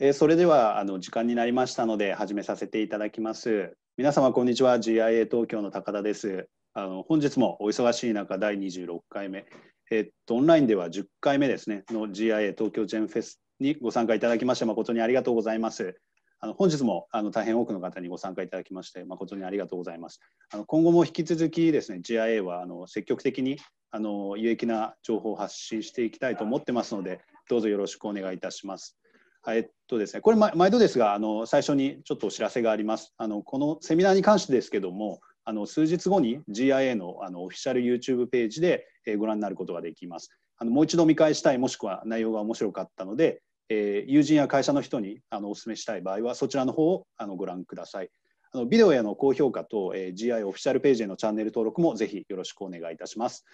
えー、それではあの時間になりましたので始めさせていただきます。皆様こんにちは GIA 東京の高田です。あの本日もお忙しい中第26回目、えっとオンラインでは10回目ですねの GIA 東京ジェンフェスにご参加いただきまして誠にありがとうございます。あの本日もあの大変多くの方にご参加いただきまして誠にありがとうございます。あの今後も引き続きですね GIA はあの積極的にあの有益な情報を発信していきたいと思ってますのでどうぞよろしくお願いいたします。えっとですね、これ毎度ですがあの最初にちょっとお知らせがありますあのこのセミナーに関してですけどもあの数日後に GIA のあのオフィシャル YouTube ページで、えご覧になることができますあのもう一度見返したいもしくは内容が面白かったので、えー、友人や会社の人にあのお勧めしたい場合はそちらの方をあのご覧くださいあのビデオへの高評価と、えー、GI オフィシャルページへのチャンネル登録もぜひよろしくお願いいたします。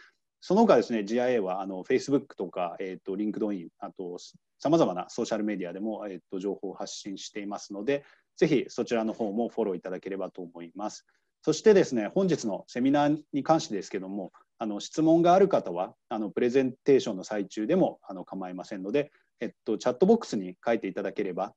その他ですね、GIA はあの Facebook とか、えーと、LinkedIn、あとさまざまなソーシャルメディアでも、えーと、と情報を発信していますので、ぜひそちらの方もフォローいただければと思います。そしてですね、本日のセミナーに関してですけども、あの質問がある方はあのプレゼンテーションの最中でもあの構いませんので、えっと、チャットボックスに書いていただければ、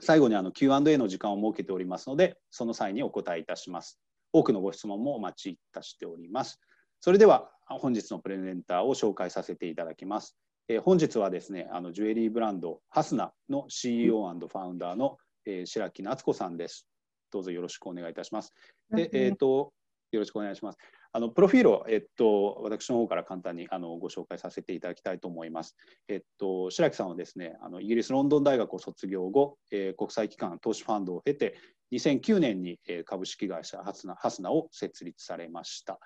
最後にあの Q&A の時間を設けておりますので、その際にお答えいたします。多くのご質問もお待ちいたしております。それでは本日のプレゼンターを紹介させていただきます。えー、本日はですね、あのジュエリーブランドハスナの CEO& ファウンダーの、えー、白木夏子さんです。どうぞよろしくお願いいたします。で、えっ、ー、とよろしくお願いします。あのプロフィールを、えっと、私の方から簡単にあのご紹介させていただきたいと思います。えっと、白木さんはですねあのイギリス・ロンドン大学を卒業後、えー、国際機関投資ファンドを経て2009年に、えー、株式会社ハスナハスナを設立されました。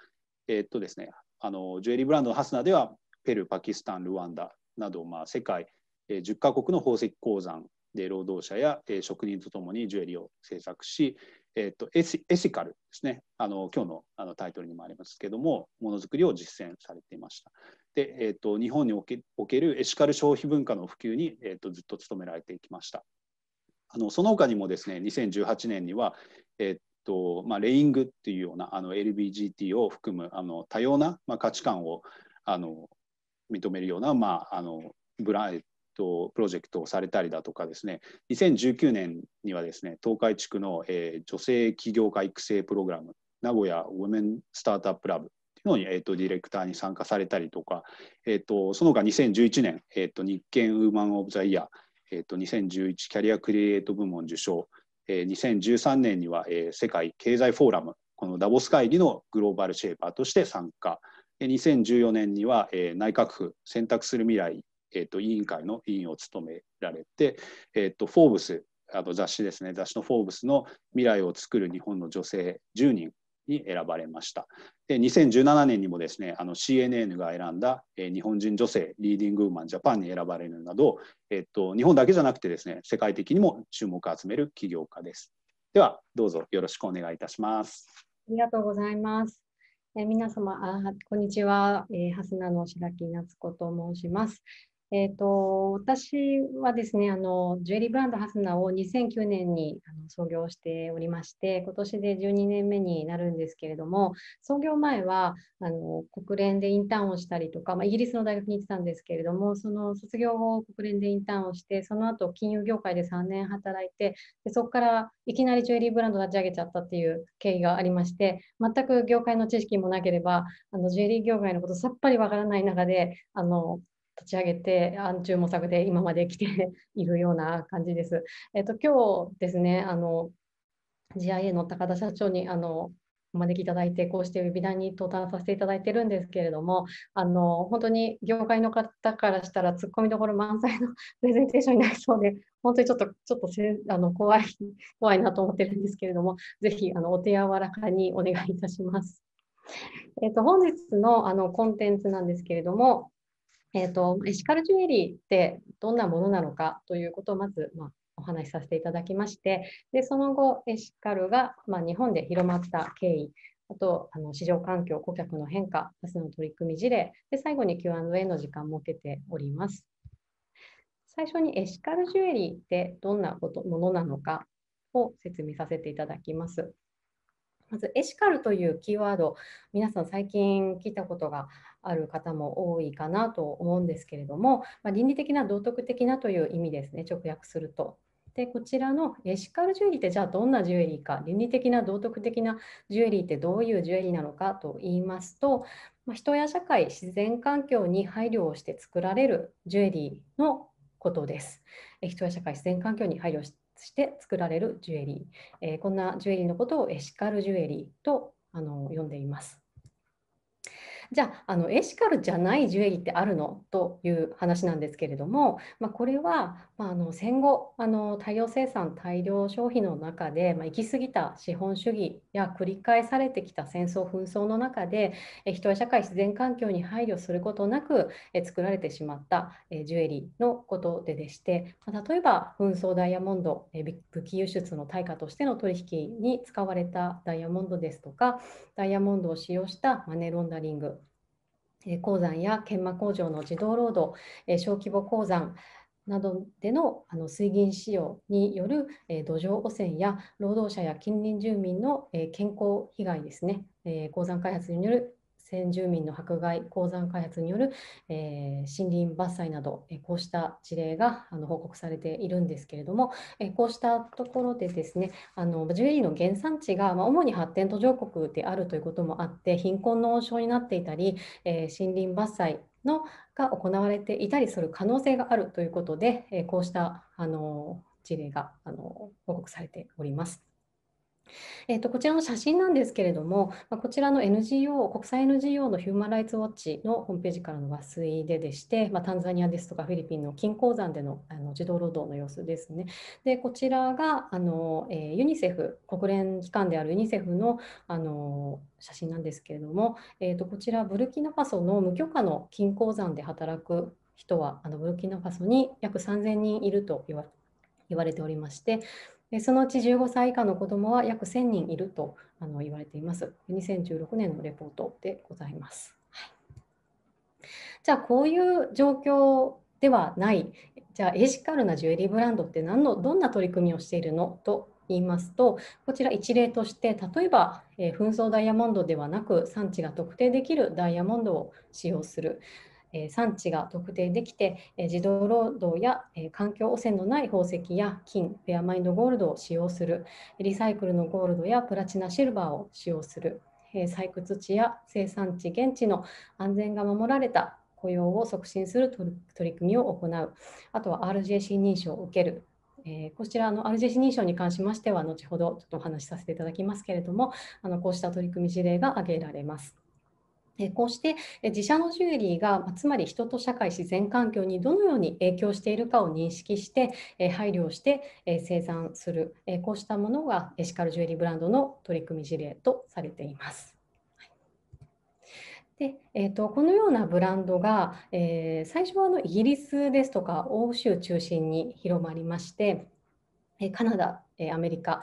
えっとですね、あのジュエリーブランドのハスナではペルー、パキスタン、ルワンダなど、まあ、世界10カ国の宝石鉱山で労働者や職人とともにジュエリーを制作し、えっと、エシエシカルですね、あの今日のあのタイトルにもありますけども、ものづくりを実践されていました。で、えっと、日本におけおけるエシカル消費文化の普及に、えっと、ずっと努められていきました。あのその他にもですね、2018年には、えっとまあ、レイングっていうようなあの LBGT を含むあの多様な、まあ、価値観をあの認めるような、まあ、あのブランとプロジェクトをされたりだとかですね2019年にはですね東海地区の、えー、女性起業家育成プログラム名古屋ウォメンスタートアップラブっていうのに、えーと、ディレクターに参加されたりとか、えーと、その他2011年、えーと日経ウーマン・オブ・ザ・イヤー、えー、と2011キャリアクリエイト部門受賞え2013年には、え世界経済フォーラムこのダボス会議のグローバルシェーパーとして参加2014年には、え内閣府選択する未来、えと、委員会の委員を務められて、えーと、フォーブスあと雑誌ですね雑誌の「フォーブス」の未来を作る日本の女性10人に選ばれました。2017年にもですねあの CNN が選んだ、え日本人女性リーディングウーマンジャパンに選ばれるなど、えっと、日本だけじゃなくてですね世界的にも注目を集める起業家です。ではどうぞよろしくお願いいたします。ありがとうございます。え皆様あこんにちは、えー、ハスナの白木夏子と申します。えーと、私はですねあの、ジュエリーブランドハスナを2009年にあの創業しておりまして、今年で12年目になるんですけれども、創業前はあの国連でインターンをしたりとか、まあ、イギリスの大学に行ってたんですけれども、その卒業後、国連でインターンをして、その後金融業界で3年働いて、でそこからいきなりジュエリーブランド立ち上げちゃったっていう経緯がありまして、全く業界の知識もなければ、あのジュエリー業界のことさっぱりわからない中で、あの立ち上げて、暗中模索で今まで来て いるような感じです。えっ、と、今日ですね、あの、GIA の高田社長に、あの、お招きいただいて、こうしてウェビナーに登壇させていただいてるんですけれども、あの本当に業界の方からしたら、ツッコミどころ満載の プレゼンテーションになりそうで、本当にちょっとちょっとせあの怖い怖いなと思ってるんですけれども、ぜひあのお手柔らかにお願いいたします。えっと、本日のあのコンテンツなんですけれども、えーと、エシカルジュエリーってどんなものなのかということをまず、まあ、お話しさせていただきましてでその後エシカルが、まあ、日本で広まった経緯あとあの市場環境顧客の変化バスの取り組み事例で最後に Q&A の時間を設けております最初にエシカルジュエリーってどんなことものなのかを説明させていただきますまずエシカルというキーワード皆さん最近聞いたことがある方も多いかなと思うんですけれども、まあ、倫理的な道徳的なという意味ですね直訳すると。でこちらのエシカルジュエリーってじゃあどんなジュエリーか倫理的な道徳的なジュエリーってどういうジュエリーなのかと言いますと、まあ、人や社会自然環境に配慮をして作られるジュエリーのことです。人や社会自然環境に配慮して作られるジュエリー、えー、こんなジュエリーのことをエシカルジュエリーとあの呼んでいます。じゃああのエシカルじゃないジュエリーってあるのという話なんですけれども、まあ、これは、まああ、の戦後あの大量生産大量消費の中で、まあ、行き過ぎた資本主義や繰り返されてきた戦争紛争の中で人や社会自然環境に配慮することなく作られてしまったジュエリーのことででして例えば紛争ダイヤモンド武器輸出の対価としての取引に使われたダイヤモンドですとかダイヤモンドを使用したマネーロンダリング鉱山や研磨工場の自動労働、小規模鉱山などでの水銀使用による土壌汚染や労働者や近隣住民の健康被害ですね、鉱山開発による先住民の迫害、鉱山開発による、えー、森林伐採など、えこうした事例があの報告されているんですけれども、えこうしたところでですね、あのジュエリーの原産地が、まあ、主に発展途上国であるということもあって、貧困の温床になっていたり、えー、森林伐採のが行われていたりする可能性があるということで、えこうしたあの事例があの報告されております。えーと、こちらの写真なんですけれども、まこちらの NGO、国際 NGO のヒューマン・ライツ・ウォッチのホームページからの抜粋ででして、まあ、タンザニアですとかフィリピンの金鉱山でのあの児童労働の様子ですね。でこちらがあの、えー、ユニセフ、国連機関であるユニセフのあの写真なんですけれども、えーと、こちらブルキナファソの無許可の金鉱山で働く人はあのブルキナファソに約3000人いると言われておりまして、そのうち15歳以下の子どもは約1000人いるとあの言われています。2016年のレポートでございます。はい、じゃあこういう状況ではない、じゃあエシカルなジュエリーブランドって何のどんな取り組みをしているのと言いますと、こちら一例として、例えば、えー、紛争ダイヤモンドではなく、産地が特定できるダイヤモンドを使用する、え産地が特定できて、え児童労働や、え環境汚染のない宝石や金フェアマインドゴールドを使用するリサイクルのゴールドやプラチナシルバーを使用する、え採掘地や生産地現地の安全が守られた雇用を促進する取り組みを行うあとは RJC 認証を受けるえー、こちらの RJC 認証に関しましては後ほどちょっとお話しさせていただきますけれどもあのこうした取り組み事例が挙げられます。こうして自社のジュエリーがつまり人と社会自然環境にどのように影響しているかを認識して配慮して生産するこうしたものがエシカルジュエリーブランドの取り組み事例とされています。でえーと、とこのようなブランドが、えー、最初はあのイギリスですとか欧州中心に広まりましてカナダ、アメリカ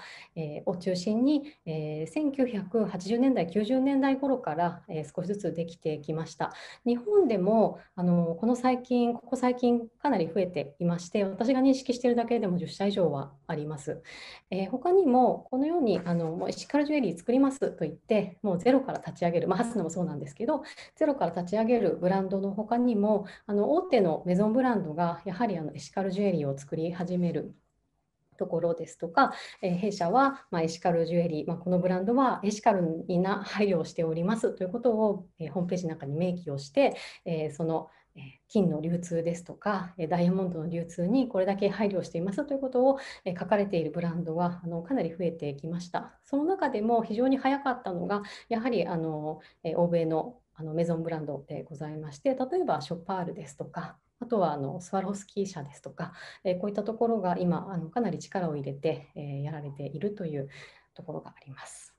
を中心に1980年代、90年代頃から少しずつできてきました。日本でもあのこの最近、ここ最近かなり増えていまして、私が認識しているだけでも10社以上はあります。えー、他にもこのようにあのもうエシカルジュエリー作りますと言って、もうゼロから立ち上げる、まあ、ハスナもそうなんですけど、ゼロから立ち上げるブランドの他にも、あの大手のメゾンブランドがやはりあのエシカルジュエリーを作り始める。ところですとか、えー、弊社は、まあ、エシカルジュエリー、まあ、このブランドはエシカルにな配慮をしておりますということを、えー、ホームページの中に明記をして、えー、その金の流通ですとかダイヤモンドの流通にこれだけ配慮していますということを書かれているブランドはあのかなり増えてきました。その中でも非常に早かったのがやはりあの欧米のあのメゾンブランドでございまして例えばショパールですとかあとはあのスワロフスキー社ですとか、えこういったところが今あのかなり力を入れて、えやられているというところがあります。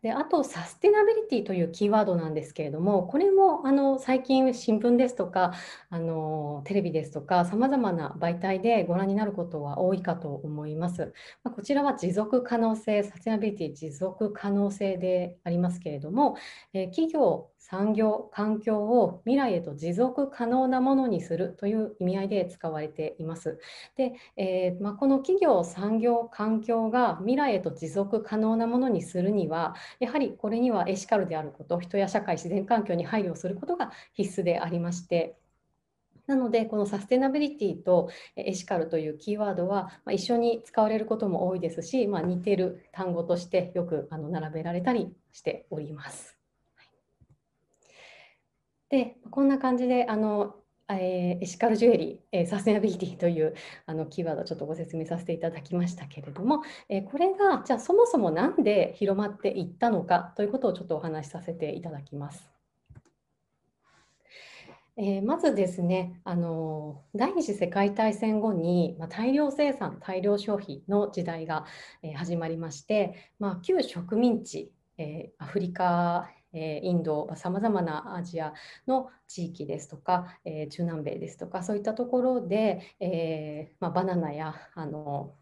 であとサステナビリティというキーワードなんですけれどもこれもあの最近新聞ですとかあのテレビですとかさまざまな媒体でご覧になることは多いかと思います。まあ、こちらは持続可能性サステナビリティ持続可能性でありますけれども、え企業産業、環境を未来へと持続可能なものにするという意味合いで使われています。で、えー、まあ、この企業、産業、環境が未来へと持続可能なものにするには、やはりこれにはエシカルであること、人や社会、自然環境に配慮することが必須でありまして、なので、このサステナビリティとエシカルというキーワードはま一緒に使われることも多いですし、まあ、似てる単語としてよくあの並べられたりしております。でこんな感じであの、えエシカルジュエリー、えサステナビリティというあのキーワードをちょっとご説明させていただきましたけれども、えこれがじゃあそもそも何で広まっていったのかということをちょっとお話しさせていただきます。えまずですねあの第二次世界大戦後に、まあ、大量生産大量消費の時代が、え始まりまして、まあ、旧植民地えアフリカえインドさまざまなアジアの地域ですとか、え中南米ですとかそういったところで、えまあ、バナナやあの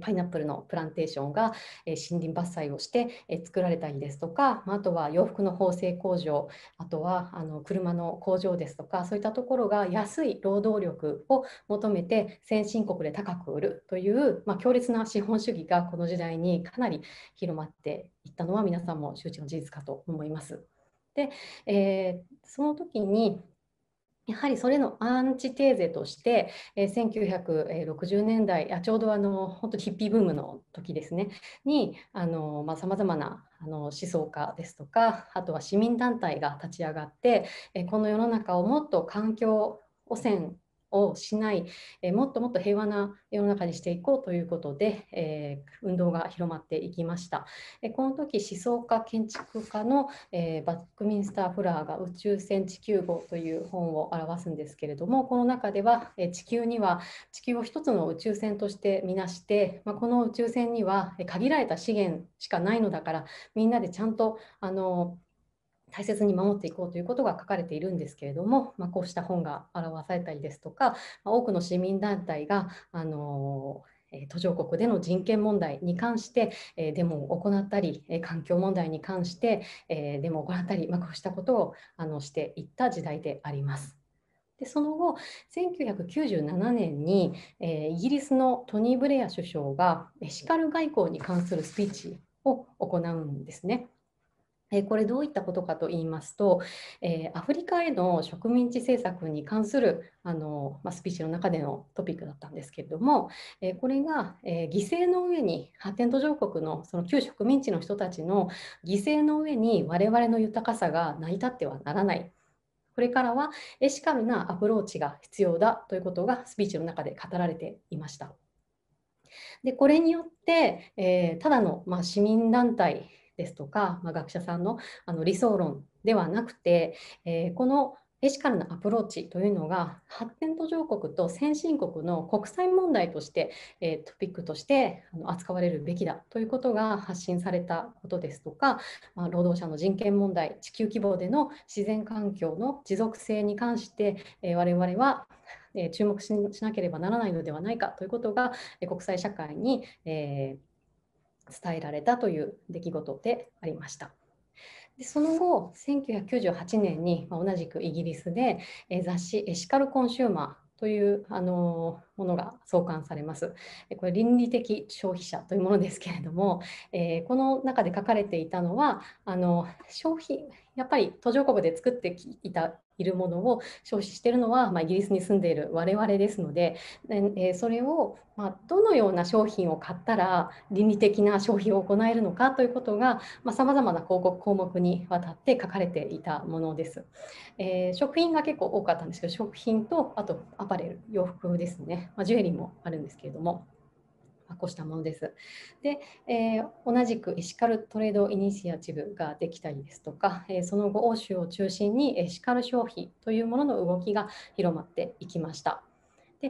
パイナップルのプランテーションが森林伐採をして作られたりですとかあとは洋服の縫製工場あとはあの車の工場ですとかそういったところが安い労働力を求めて先進国で高く売るという、まあ、強烈な資本主義がこの時代にかなり広まっていったのは皆さんも周知の事実かと思います。で、えー、その時にやはりそれのアンチテーゼとして、えー、1960年代ちょうどあの本当ヒッピーブームの時ですねにさまざ、まなあの思想家ですとかあとは市民団体が立ち上がって、えー、この世の中をもっと環境汚染をしない、えもっともっと平和な世の中にしていこうということで、え運動が広まっていきました。えこの時思想家建築家の、えバックミンスター・フラーが「宇宙船地球号」という本を表すんですけれどもこの中では、え地球には地球を一つの宇宙船としてみなして、まあ、この宇宙船には限られた資源しかないのだからみんなでちゃんとあの大切に守っていこうということが書かれているんですけれども、まあ、こうした本が表されたりですとか、ま多くの市民団体が、あの途上国での人権問題に関してデモを行ったり環境問題に関してデモを行ったり、まこうしたことをあのしていった時代であります。でその後1997年に、えイギリスのトニー・ブレア首相がエシカル外交に関するスピーチを行うんですね。これどういったことかと言いますと、えアフリカへの植民地政策に関するあの、まあ、スピーチの中でのトピックだったんですけれども、えこれが、え犠牲の上に発展途上国のその旧植民地の人たちの犠牲の上に我々の豊かさが成り立ってはならない。これからはエシカルなアプローチが必要だということがスピーチの中で語られていました。でこれによって、えただの、まあ、市民団体ですとか、まあ、学者さんのあの理想論ではなくて、えー、このエシカルなアプローチというのが発展途上国と先進国の国際問題として、えトピックとして扱われるべきだということが発信されたことですとか、ま労働者の人権問題地球規模での自然環境の持続性に関して、え我々は注目しなければならないのではないかということが国際社会に、えー伝えられたという出来事でありました。でその後、1998年に、まあ、同じくイギリスで、え雑誌「エシカル・コンシューマー」というあのものが創刊されます。これ倫理的消費者というものですけれども、えー、この中で書かれていたのはあの消費やっぱり途上国で作っていたいるものを消費しているのは、まあ、イギリスに住んでいる我々ですので、えー、それを、まあ、どのような商品を買ったら倫理的な消費を行えるのかということがさまざ、まな広告項目にわたって書かれていたものです、えー、食品が結構多かったんですけど食品とあとアパレル洋服ですね、まあ、ジュエリーもあるんですけれども。まこうしたものです。で、えー、同じくエシカルトレードイニシアチブができたりですとか、えー、その後欧州を中心にエシカル消費というものの動きが広まっていきました。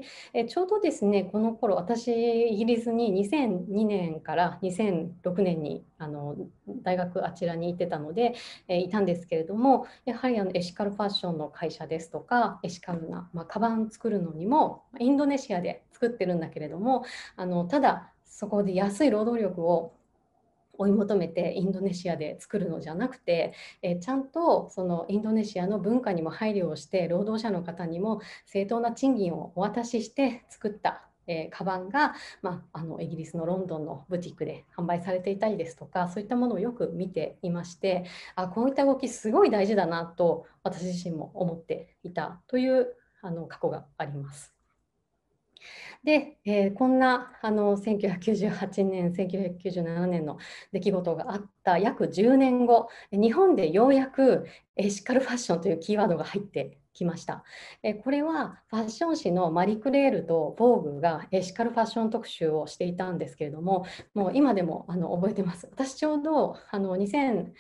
でえちょうどですねこの頃私イギリスに2002年から2006年にあの大学あちらに行ってたので、えいたんですけれどもやはりあのエシカルファッションの会社ですとかエシカルな、まあ、カバン作るのにもインドネシアで作ってるんだけれどもあのただそこで安い労働力を追い求めてインドネシアで作るのじゃなくて、えちゃんとそのインドネシアの文化にも配慮をして労働者の方にも正当な賃金をお渡しして作ったえー、カバンが、まあ、あのイギリスのロンドンのブティックで販売されていたりですとかそういったものをよく見ていましてあこういった動きすごい大事だなと私自身も思っていたというあの過去があります。で、えー、こんなあの1998年1997年の出来事があった約10年後日本でようやくエシカルファッションというキーワードが入って来ました。えこれはファッション誌のマリクレールとボーグがエシカルファッション特集をしていたんですけれども、もう今でもあの覚えてます。私ちょうどあの2006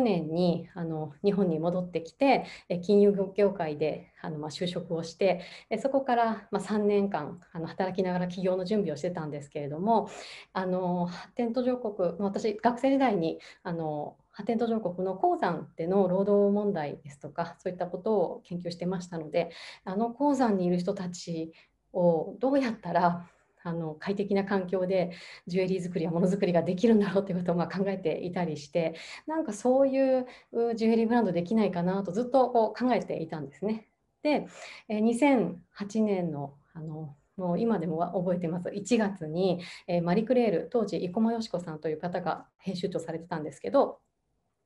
年にあの日本に戻ってきて、金融業界であのま就職をして、そこからま3年間あの働きながら起業の準備をしてたんですけれども、あの発展途上国、私学生時代にあの発展途上国の鉱山での労働問題ですとかそういったことを研究してましたのであの鉱山にいる人たちをどうやったらあの快適な環境でジュエリー作りやものづくりができるんだろうということをま考えていたりしてなんかそういうジュエリーブランドできないかなとずっとこう考えていたんですね。で2008年のあのもう今でも覚えてます1月に、えマリクレール当時生駒よし子さんという方が編集長されてたんですけど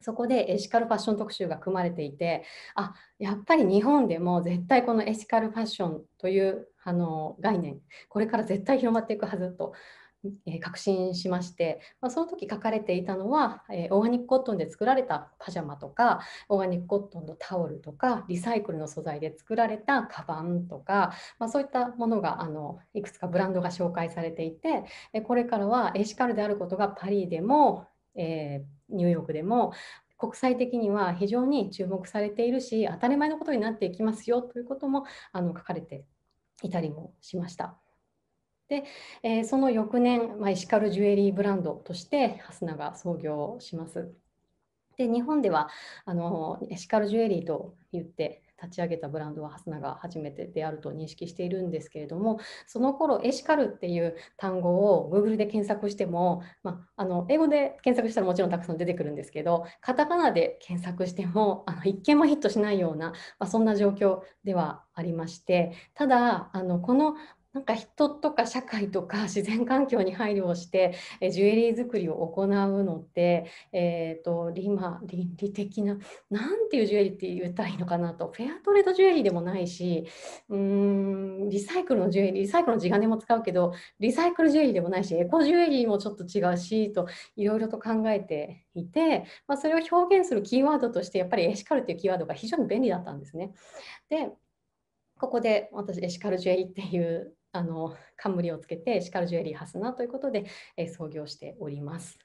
そこでエシカルファッション特集が組まれていてあやっぱり日本でも絶対このエシカルファッションというあの概念これから絶対広まっていくはずと。え確信しまして、まあ、その時書かれていたのは、えオーガニックコットンで作られたパジャマとかオーガニックコットンのタオルとかリサイクルの素材で作られたカバンとか、まあ、そういったものがあのいくつかブランドが紹介されていて、えこれからはエシカルであることがパリでもえー、ニューヨークでも国際的には非常に注目されているし当たり前のことになっていきますよということもあの書かれていたりもしました。で、えー、その翌年、まあ、エシカルジュエリーブランドとしてハスナが創業します。で日本ではあのエシカルジュエリーと言って立ち上げたブランドはハスナが初めてであると認識しているんですけれどもその頃エシカルっていう単語を Google で検索しても、まあ、あの英語で検索したらもちろんたくさん出てくるんですけどカタカナで検索してもあの一見もヒットしないような、まあ、そんな状況ではありましてただあのこのなんか人とか社会とか 自然環境に配慮をしてジュエリー作りを行うのって、えーと、とリマ倫理的な何ていうジュエリーって言ったらいいのかなとフェアトレードジュエリーでもないしうーんリサイクルのジュエリーリサイクルの地金も使うけどリサイクルジュエリーでもないしエコジュエリーもちょっと違うしといろいろと考えていて、まあ、それを表現するキーワードとしてやっぱりエシカルっていうキーワードが非常に便利だったんですね。でここで私エシカルジュエリーっていうあの冠をつけてシカルジュエリーハスナということで、え創業しております。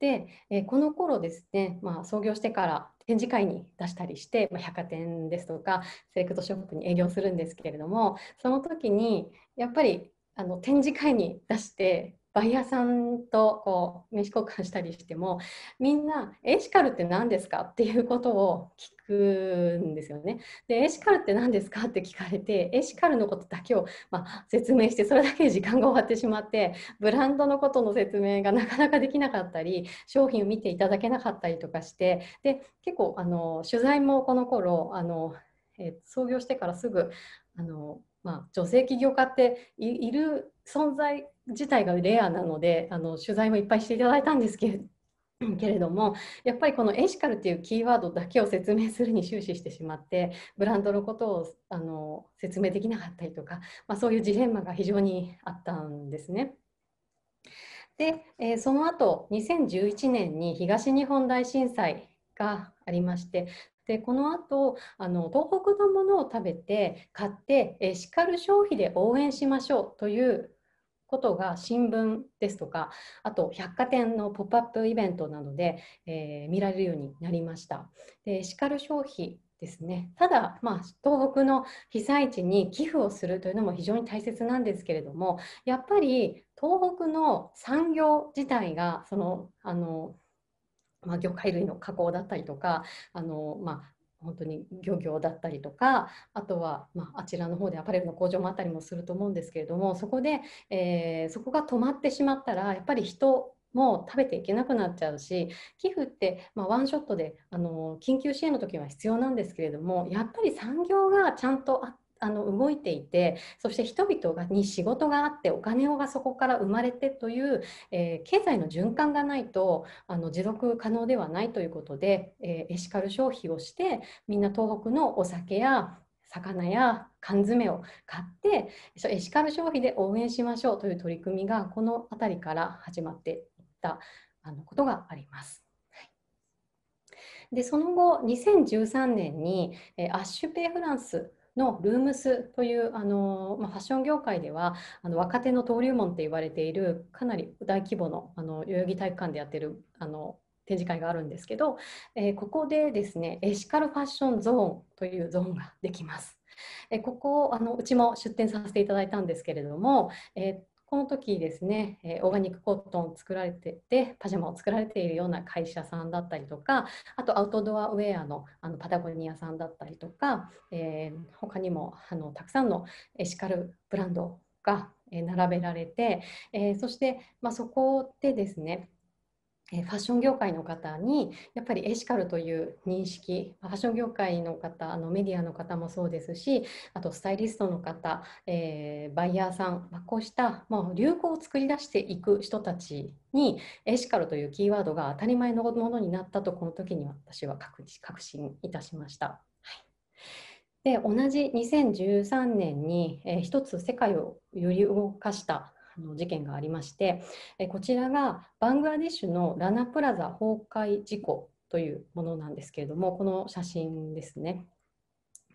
で、えこの頃ですね、まあ、創業してから展示会に出したりして、まあ、百貨店ですとかセレクトショップに営業するんですけれどもその時にやっぱりあの展示会に出してバイヤーさんとこう名刺交換したりしてもみんな「エシカルって何ですか?」っていうことを聞くんですよね。で「エシカルって何ですか?」って聞かれてエシカルのことだけを、まあ、説明してそれだけ時間が終わってしまってブランドのことの説明がなかなかできなかったり商品を見ていただけなかったりとかしてで結構あの取材もこの頃あの、え創業してからすぐあのまあ、女性起業家っている存在自体がレアなのであの取材もいっぱいしていただいたんですけれど けれどもやっぱりこのエシカルっていうキーワードだけを説明するに終始してしまってブランドのことをあの説明できなかったりとか、まあ、そういうジレンマが非常にあったんですね。で、えー、その後2011年に東日本大震災がありましてでこの後あの東北のものを食べて買ってエシカル消費で応援しましょうということが新聞ですとかあと百貨店のポップアップイベントなどで、えー、見られるようになりました。でシカル消費ですねただ、まあ、東北の被災地に寄付をするというのも非常に大切なんですけれどもやっぱり東北の産業自体がそのあのまあ、魚介類の加工だったりとかあの、まあ、本当に漁業だったりとかあとは、まあ、あちらの方でアパレルの工場もあったりもすると思うんですけれどもそこで、えー、そこが止まってしまったらやっぱり人も食べていけなくなっちゃうし寄付って、まあ、ワンショットであの緊急支援の時は必要なんですけれどもやっぱり産業がちゃんとあっあの動いていてそして人々に仕事があってお金がそこから生まれてという、えー、経済の循環がないとあの持続可能ではないということで、えー、エシカル消費をしてみんな東北のお酒や魚や缶詰を買ってエシカル消費で応援しましょうという取り組みがこの辺りから始まっていったあのことがあります。でその後2013年にアッシュペイフランスのルームスというあの、まあ、ファッション業界ではあの若手の登竜門って言われているかなり大規模のあの代々木体育館でやってるあの展示会があるんですけど、えー、ここでですねエシカルファッションゾーンというゾーンができます。えここをあのうちも出展させていただいたんですけれども、えー、この時ですね、えー、オーガニックコットンを作られてて、パジャマを作られているような会社さんだったりとか、あとアウトドアウェアのあのパタゴニアさんだったりとか、えー、他にもあのたくさんのエシカルブランドが並べられて、えー、そして、まあ、そこでですね、えファッション業界の方にやっぱりエシカルという認識ファッション業界の方あのメディアの方もそうですしあとスタイリストの方、えー、バイヤーさん、まあ、こうしたまあ、流行を作り出していく人たちにエシカルというキーワードが当たり前のものになったとこの時に私は確信いたしました。はい、で同じ2013年に、えー、一つ世界をより動かしたの事件がありましてえこちらがバングラデシュのラナプラザ崩壊事故というものなんですけれどもこの写真ですね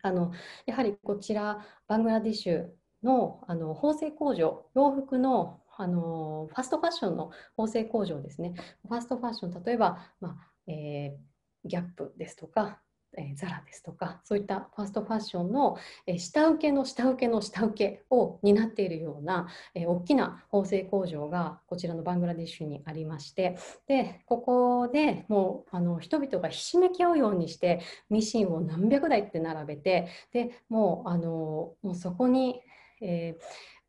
あのやはりこちらバングラデシュのあの縫製工場洋服のあのファストファッションの縫製工場ですねファストファッション例えば、まあ、えー、ギャップですとかえー、ザラですとかそういったファストファッションの、えー、下請けの下請けの下請けを担っているような、えー、大きな縫製工場がこちらのバングラディッシュにありましてでここでもうあの人々がひしめき合うようにしてミシンを何百台って並べてでもうあのもうそこに、え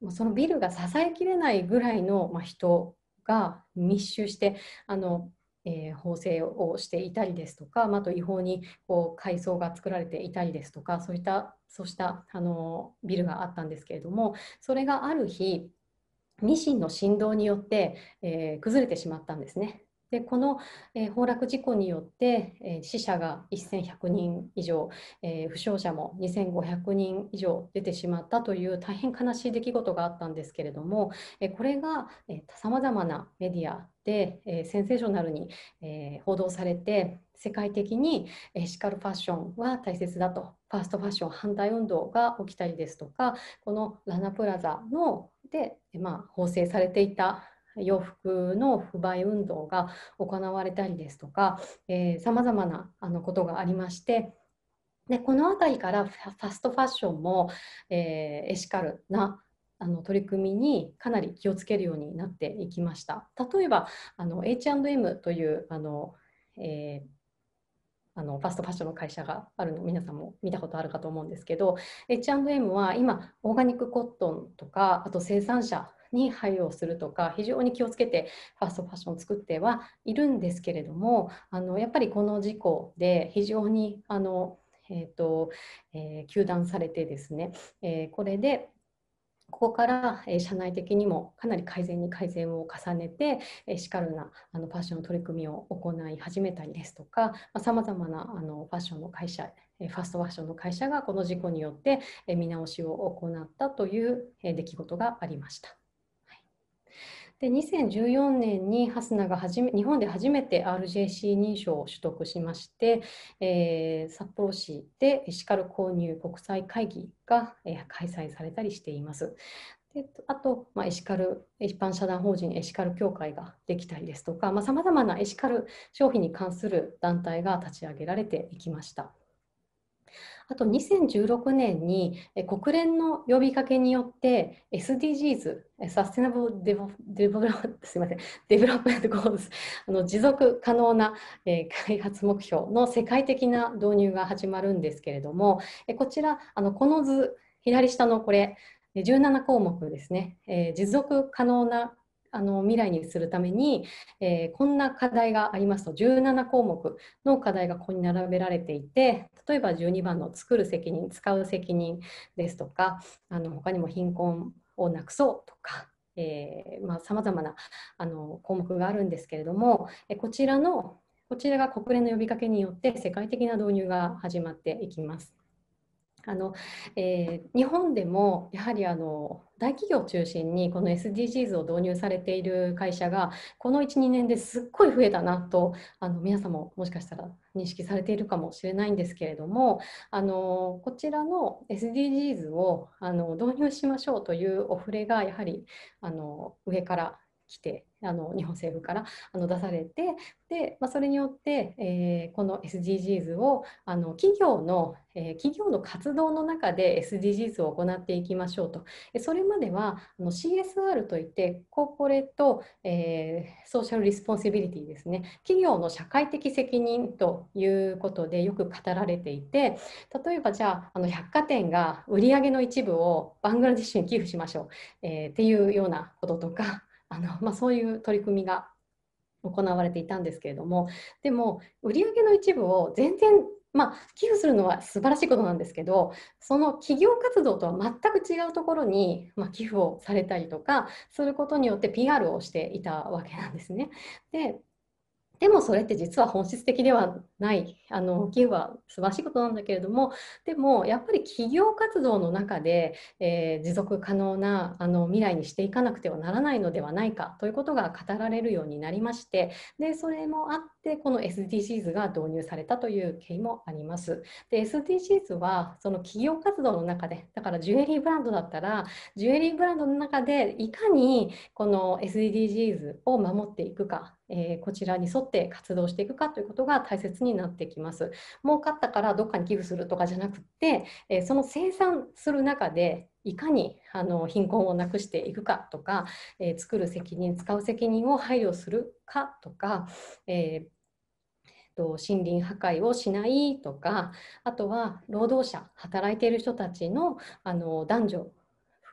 ー、そのビルが支えきれないぐらいの、まあ、人が密集してあのえー、法制をしていたりですとか、まあ、と違法にこう階層が作られていたりですとかそういったそうしたあのビルがあったんですけれどもそれがある日ニシンの振動によって、えー、崩れてしまったんですね。でこの、えー、崩落事故によって、えー、死者が1100人以上、えー、負傷者も2500人以上出てしまったという大変悲しい出来事があったんですけれども、えこれがさまざまなメディアで、えセンセーショナルに、え報道されて世界的にエシカルファッションは大切だとファーストファッション反対運動が起きたりですとかこのラナプラザので、まあ、縫製されていた洋服の不買運動が行われたりですとかさまざまなあのことがありましてでこの辺りからファストファッションも、えー、エシカルなあの取り組みにかなり気をつけるようになっていきました。例えばあの H&M というあの、えーあのファストファッションの会社があるの皆さんも見たことあるかと思うんですけど H&M は今オーガニックコットンとかあと生産者に配慮するとか非常に気をつけてファストファッションを作ってはいるんですけれどもあのやっぱりこの事故で非常にあの、えーとえー、糾弾されてですね、えー、これでここから、え社内的にもかなり改善に改善を重ねて、えシカルなあのファッションの取り組みを行い始めたりですとかさまざ、あ、まなあのファッションの会社ファストファッションの会社がこの事故によって見直しを行ったという出来事がありました。で2014年にハスナがじめ日本で初めて RJC 認証を取得しまして、えー、札幌市でエシカル購入国際会議が、えー、開催されたりしています。であと、まあ、エシカル一般社団法人エシカル協会ができたりですとかさまざ、まなエシカル消費に関する団体が立ち上げられていきました。あと2016年に国連の呼びかけによって SDGs、サステナブルデボデボすみませんデロップメントゴールズあの持続可能な、え開発目標の世界的な導入が始まるんですけれども、えこちらあのこの図左下のこれ17項目ですね、え持続可能なあの未来にするために、えー、こんな課題がありますと17項目の課題がここに並べられていて例えば12番の「作る責任」「使う責任」ですとかあの他にも「貧困をなくそう」とか。えーまあ、様々なあの項目があるんですけれども、えこちらのこちらが国連の呼びかけによって世界的な導入が始まっていきます。あのえー、日本でもやはりあの大企業を中心にこの SDGs を導入されている会社がこの12年ですっごい増えたなとあの皆さんももしかしたら認識されているかもしれないんですけれどもあのこちらの SDGs をあの導入しましょうというお触れがやはりあの上から来てあの日本政府からあの出されてで、まあ、それによって、えー、この SDGs をあの企業の、えー、企業の活動の中で SDGs を行っていきましょうとそれまではあの CSR といってコーポレート、えー、ソーシャルリスポンシビリティですね企業の社会的責任ということでよく語られていて例えばじゃああの百貨店が売り上げの一部をバングラデシュに寄付しましょう、えー、っていうようなこととかあの、まあ、そういう取り組みが行われていたんですけれどもでも売上の一部を全然まあ、寄付するのは素晴らしいことなんですけどその企業活動とは全く違うところに、まあ、寄付をされたりとかすることによって PR をしていたわけなんですね。ででもそれって実は本質的ではないあの寄付は素晴らしいことなんだけれどもでもやっぱり企業活動の中で、えー、持続可能なあの未来にしていかなくてはならないのではないかということが語られるようになりましてでそれもあってこの SDGs が導入されたという経緯もあります。で SDGs はその企業活動の中でだからジュエリーブランドだったらジュエリーブランドの中でいかにこの SDGs を守っていくかえー、こちらに沿って活動していくかということが大切になってきます。儲かったからどっかに寄付するとかじゃなくて、えー、その生産する中でいかにあの貧困をなくしていくかとか、えー、作る責任使う責任を配慮するかとか、えーと森林破壊をしないとかあとは労働者働いている人たちのあの男女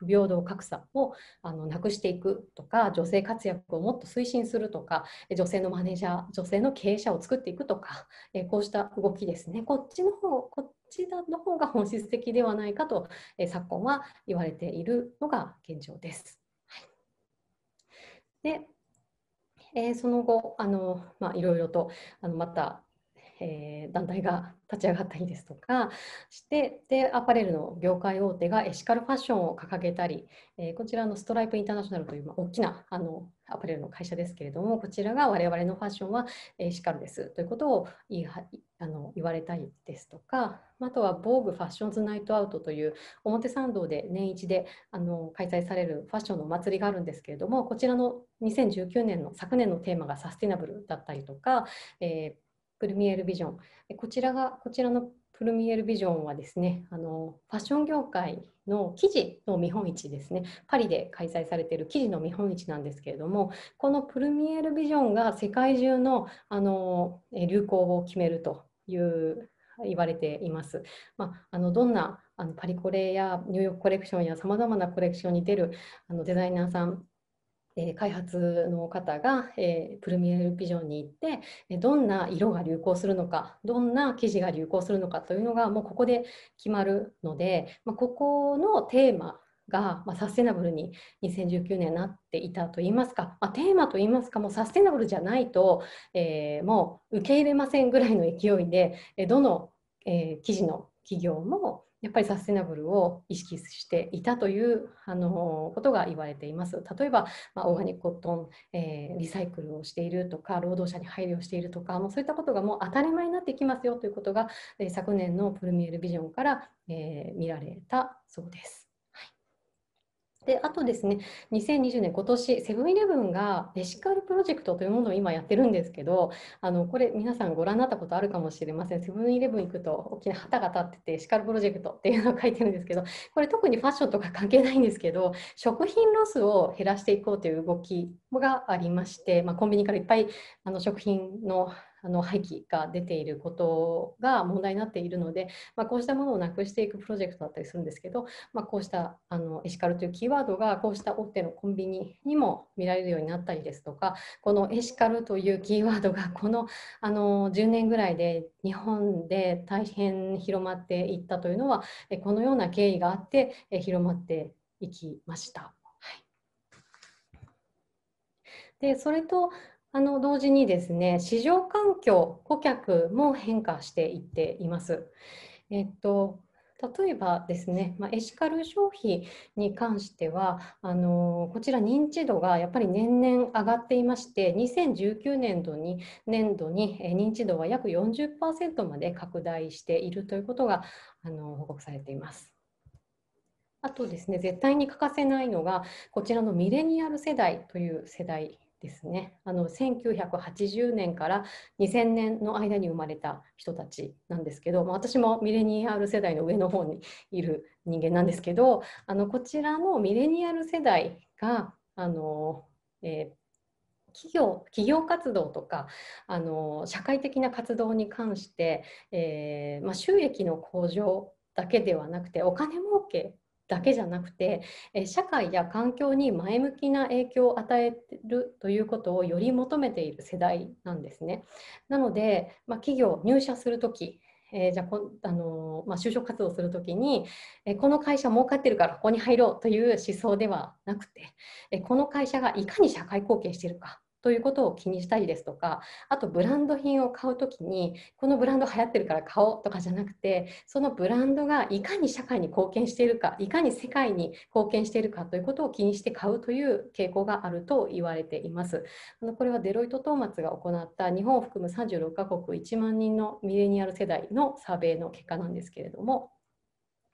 不平等格差をあのなくしていくとか女性活躍をもっと推進するとか女性のマネージャー女性の経営者を作っていくとか、えこうした動きですねこっちの方こっちの方が本質的ではないかと、え昨今は言われているのが現状です。はい、でえー、その後あの、まあ、いろいろとあのまたえー、団体が立ち上がったりですとかしてでアパレルの業界大手がエシカルファッションを掲げたり、えー、こちらのストライプインターナショナルという、まあ、大きなあのアパレルの会社ですけれどもこちらが我々のファッションはエシカルですということを言いあの言われたりですとかあとは「防具ファッションズナイトアウト」という表参道で年一であの開催されるファッションのお祭りがあるんですけれどもこちらの2019年の昨年のテーマがサスティナブルだったりとか、えープルミエールビジョン。こちらが、こちらのプルミエールビジョンはですね、あのファッション業界の記事の見本市ですね、パリで開催されている記事の見本市なんですけれども、このプルミエールビジョンが世界中のあの流行を決めるという言われています。まあ、あのどんなあのパリコレやニューヨークコレクションやさまざまなコレクションに出るあのデザイナーさんえー、開発の方が、えー、プルミエルビジョンに行ってどんな色が流行するのかどんな記事が流行するのかというのがもうここで決まるので、まあ、ここのテーマが、まあ、サステナブルに2019年なっていたといいますか、まあ、テーマといいますかもうサステナブルじゃないと、えー、もう受け入れませんぐらいの勢いでどの、え記事の企業もやっぱりサステナブルを意識していたというあのことが言われています。例えば、まあ、オーガニックコットン、えー、リサイクルをしているとか、労働者に配慮しているとか、もうそういったことがもう当たり前になってきますよということが、えー、昨年のプルミエルビジョンから、えー、見られたそうです。であとですね2020年今年セブンイレブンがエシカルプロジェクトというものを今やってるんですけどあのこれ皆さんご覧になったことあるかもしれませんセブンイレブン行くと大きな旗が立っててエシカルプロジェクトっていうのを書いてるんですけどこれ特にファッションとか関係ないんですけど食品ロスを減らしていこうという動きがありまして、まあ、コンビニからいっぱいあの食品のあの廃棄が出ていることが問題になっているので、まあ、こうしたものをなくしていくプロジェクトだったりするんですけど、まあ、こうしたあのエシカルというキーワードがこうした大手のコンビニにも見られるようになったりですとかこのエシカルというキーワードがこのあの10年ぐらいで日本で大変広まっていったというのはこのような経緯があって広まっていきました。はい、でそれとあの同時にですね市場環境顧客も変化していっています。えっと例えばですね、まあ、エシカル消費に関してはあのこちら認知度がやっぱり年々上がっていまして2019年度に年度に認知度は約40%まで拡大しているということがあの報告されています。あとですね絶対に欠かせないのがこちらのミレニアル世代という世代ですねあの1980年から2000年の間に生まれた人たちなんですけど、まあ、私もミレニアル世代の上の方にいる人間なんですけどあのこちらのミレニアル世代があの、えー企業企業活動とかあの社会的な活動に関して、えー、まあ、収益の向上だけではなくてお金儲けだけじゃなくて社会や環境に前向きな影響を与えるということをより求めている世代なんですね。なので、まあ、企業入社する時えー、じゃあこのー、まあ、就職活動する時に、えー、この会社儲かってるからここに入ろうという思想ではなくて、えー、この会社がいかに社会貢献してるかということを気にしたりですとかあとブランド品を買う時にこのブランド流行ってるから買おうとかじゃなくてそのブランドがいかに社会に貢献しているかいかに世界に貢献しているかということを気にして買うという傾向があると言われていますこれはデロイト・トーマツが行った日本を含む36カ国1万人のミレニアル世代のサーベイの結果なんですけれども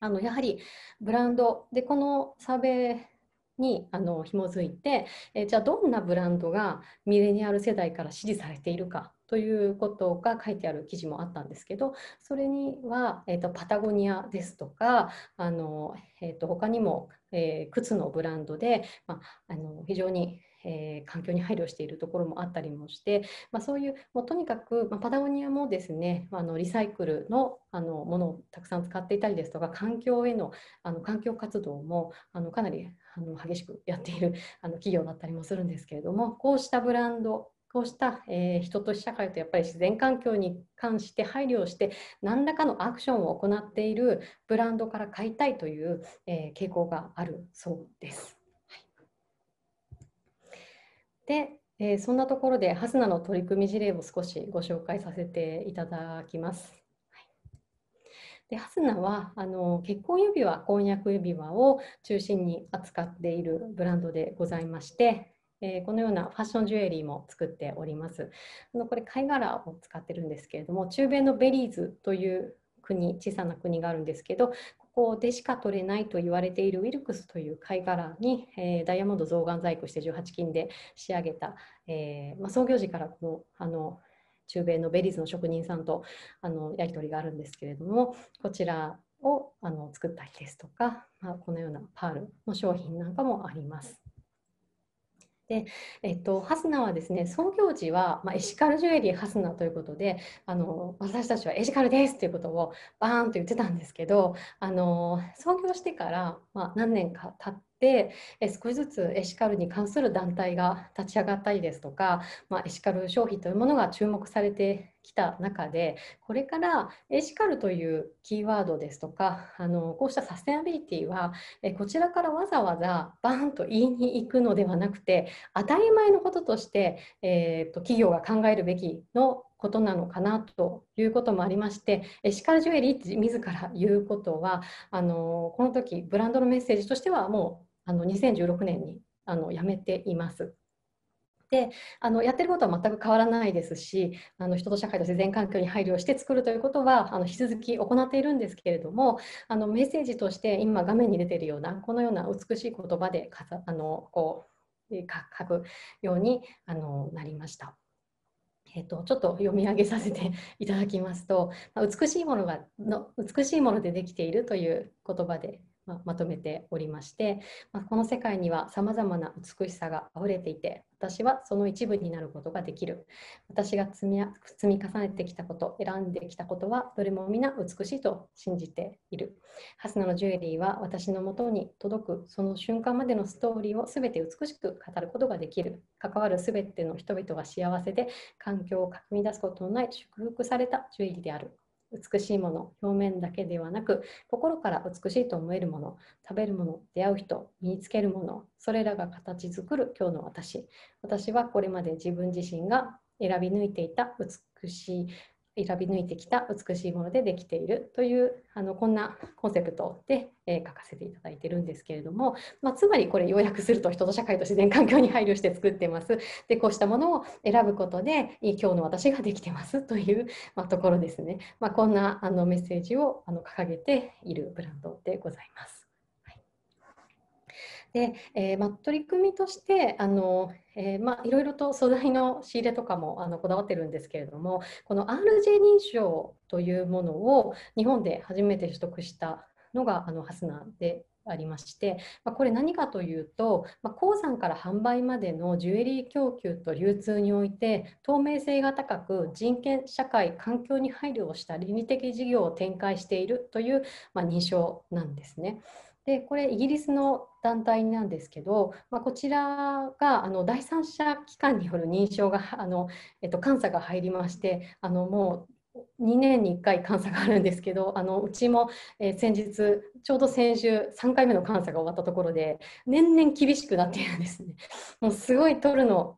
あのやはりブランドでこのサーベイにあの紐づいて、えじゃあどんなブランドがミレニアル世代から支持されているかということが書いてある記事もあったんですけどそれには、えーと、パタゴニアですとかあの、えーと、と他にも、えー、靴のブランドで、まあ、あの非常にえー、環境に配慮しているところもあったりもして、まあ、そういうもうとにかく、まあ、パタゴニアもですねあのリサイクルのあのものをたくさん使っていたりですとか環境へのあの環境活動もあのかなりあの激しくやっているあの企業だったりもするんですけれどもこうしたブランドこうした、えー、人と社会とやっぱり自然環境に関して配慮をして何らかのアクションを行っているブランドから買いたいという、えー、傾向があるそうです。で、えー、そんなところでハスナの取り組み事例を少しご紹介させていただきます。でハスナはあの結婚指輪、婚約指輪を中心に扱っているブランドでございまして、えー、このようなファッションジュエリーも作っております。あのこれ貝殻を使ってるんですけれども、中米のベリーズという国小さな国があるんですけどこでしか取れないと言われているウィルクスという貝殻に、えー、ダイヤモンド造眼細工して18金で仕上げた、えー、まあ、創業時からこのあの中米のベリーズの職人さんとあのやり取りがあるんですけれどもこちらをあの作ったりですとか、まあ、このようなパールの商品なんかもあります。で、えっと、ハスナはですね創業時は、まあ、エシカルジュエリーハスナということであの私たちはエシカルですということをバーンと言ってたんですけどあの創業してから、まあ、何年か経ってえ少しずつエシカルに関する団体が立ち上がったりですとか、まあ、エシカル消費というものが注目されてきた中でこれからエシカルというキーワードですとかあのこうしたサステナビリティはこちらからわざわざバーンと言いに行くのではなくて当たり前のこととして、えーと、と企業が考えるべきのことなのかなということもありましてエシカルジュエリーって自ら言うことはあのこの時ブランドのメッセージとしてはもうあの2016年にあのやめています。ってあのやってることは全く変わらないですしあの人と社会と自然環境に配慮して作るということはあの引き続き行っているんですけれどもあのメッセージとして今画面に出ているようなこのような美しい言葉でかあのこう書くようにあのなりました。えっと、とちょっと読み上げさせて いただきますと「美しいものがの美しいものでできている」という言葉でままとめておりまして、まこの世界にはさまざまな美しさがあふれていて私はその一部になることができる私が積み積み重ねてきたこと選んできたことはどれも皆美しいと信じているハスナのジュエリーは私のもとに届くその瞬間までのストーリーを全て美しく語ることができる関わる全ての人々が幸せで環境をかき乱すことのない祝福されたジュエリーである美しいもの表面だけではなく心から美しいと思えるもの食べるもの出会う人身につけるものそれらが形作る今日の私私はこれまで自分自身が選び抜いていた美しい選び抜いてきた美しいものでできているというあのこんなコンセプトで、えー、書かせていただいてるんですけれども、まあ、つまりこれ要約すると人と社会と自然環境に配慮して作ってますでこうしたものを選ぶことで今日の私ができてますという、まあ、ところですね、まあ、こんなあのメッセージをあの掲げているブランドでございます。で、えーまあ、取り組みとしてあの、えーまあ、いろいろと素材の仕入れとかもあのこだわってるんですけれどもこの RJ 認証というものを日本で初めて取得したのがあのハスナーでありまして、まあ、これ何かというと、まあ、鉱山から販売までのジュエリー供給と流通において透明性が高く人権社会環境に配慮をした倫理的事業を展開しているという、まあ、認証なんですね。でこれイギリスの団体なんですけど、まあ、こちらがあの第三者機関による認証が あの、えっと、監査が入りましてあのもう2年に1回監査があるんですけどあのうちも、えー、先日ちょうど先週3回目の監査が終わったところで年々厳しくなっているんですね。もうすごい取るの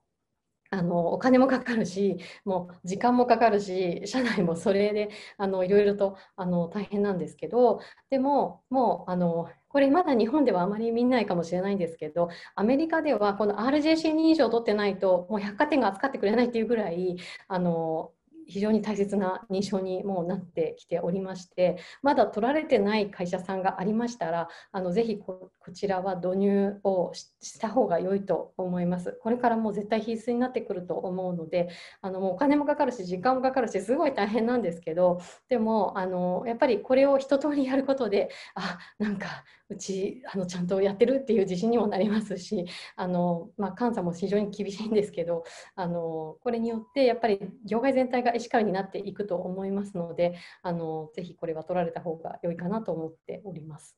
あのお金もかかるしもう時間もかかるし社内もそれであのいろいろとあの大変なんですけどでももうあのこれまだ日本ではあまり見ないかもしれないんですけどアメリカではこの RJC 認証を取ってないともう百貨店が扱ってくれないっていうぐらいあの非常に大切な認証にもうなってきておりましてまだ取られてない会社さんがありましたらあのぜひこちらは導入をした方が良いと思いますこれからもう絶対必須になってくると思うのであのもうお金もかかるし時間もかかるしすごい大変なんですけどでもあのやっぱりこれを一通りやることであなんかうちあのちゃんとやってるっていう自信にもなりますしあの、まあ、監査も非常に厳しいんですけどあのこれによってやっぱり業界全体がりになっていくと思いますのであのぜひこれは取られた方が良いかなと思っております。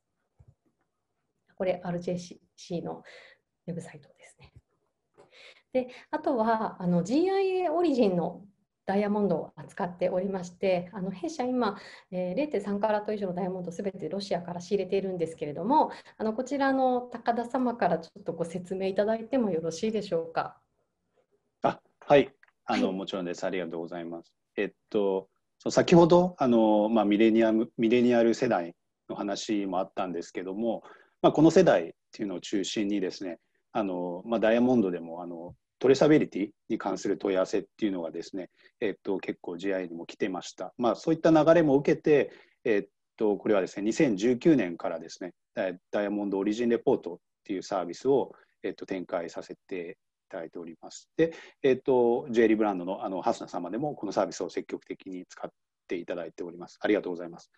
これ RJC のウェブサイトですね。であとはあの GIA オリジンのダイヤモンドを扱っておりましてあの弊社今、えー、0.3カラット以上のダイヤモンドすべてロシアから仕入れているんですけれどもあのこちらの高田様からちょっとご説明いただいてもよろしいでしょうか。あはいあの、もちろんです。ありがとうございます。えっと、先ほどあの、まあ、ミレニアムミレニアル世代の話もあったんですけども、まあ、この世代っていうのを中心にですねあの、まあ、ダイヤモンドでもあのトレサビリティに関する問い合わせっていうのがですね、えっと、結構 GI にも来てました、まあ、そういった流れも受けて、えっと、これはですね2019年からですねダイヤモンドオリジンレポートっていうサービスを、えっと、展開させてただいております。で、えっ、ー、と、ジュエリーブランドのあのハスナ様でもこのサービスを積極的に使っていただいております。ありがとうございます。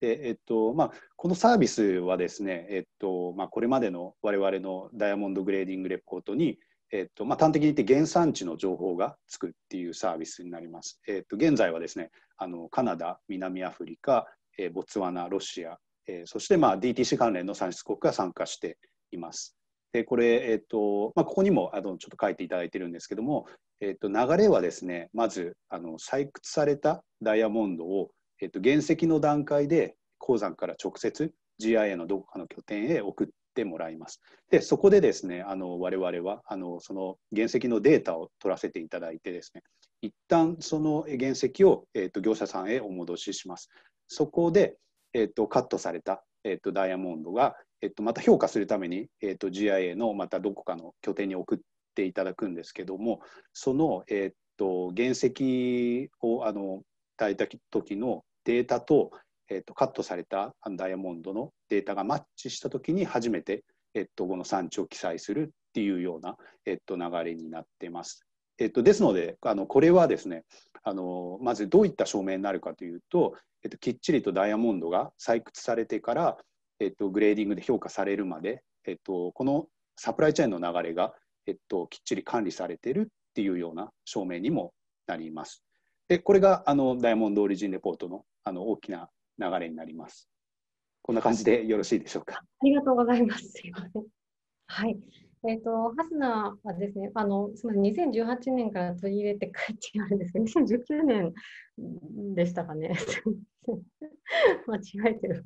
でえっとまあ、このサービスはですね、えっとまあ、これまでの我々のダイヤモンドグレーディングレポートに、えっとまあ、端的に言って原産地の情報がつくっていうサービスになります。えっと、現在はですねあのカナダ、南アフリカ、えボツワナ、ロシア、えそしてまあ DTC 関連の産出国が参加しています。で、これ、えっと、まあ、ここにも、あの、ちょっと書いていただいてるんですけども、えっと、流れはですね、まず、あの、採掘されたダイヤモンドを、えっと、原石の段階で鉱山から直接 GIA のどこかの拠点へ送ってもらいます。で、そこでですね、あの、我々は、あの、その原石のデータを取らせていただいてですね、一旦その原石を、えっと、業者さんへお戻しします。そこで、えっと、カットされた、えっと、ダイヤモンドが、えっと、また評価するために、えっと、GIA のまたどこかの拠点に送っていただくんですけどもその、えっと、原石をあの抱いた時のデータと、えっと、カットされたダイヤモンドのデータがマッチした時に初めて、えっと、この産地を記載するっていうような、えっと、流れになってます。えっと、ですのであのこれはですねあのまずどういった証明になるかというと、えっと、きっちりとダイヤモンドが採掘されてからえっと、グレーディングで評価されるまで、えっと、このサプライチェーンの流れが、えっと、きっちり管理されてるっていうような証明にもなります。でこれがあのダイヤモンドオリジンレポートのあの大きな流れになります。こんな感じでよろしいでしょうか。ありがとうございます。すいません。はい。えっ、ー、と、ハスナはですね、あの、すみません、2018年から取り入れて帰ってあるんですけど、2019年でしたかね。間違えてる。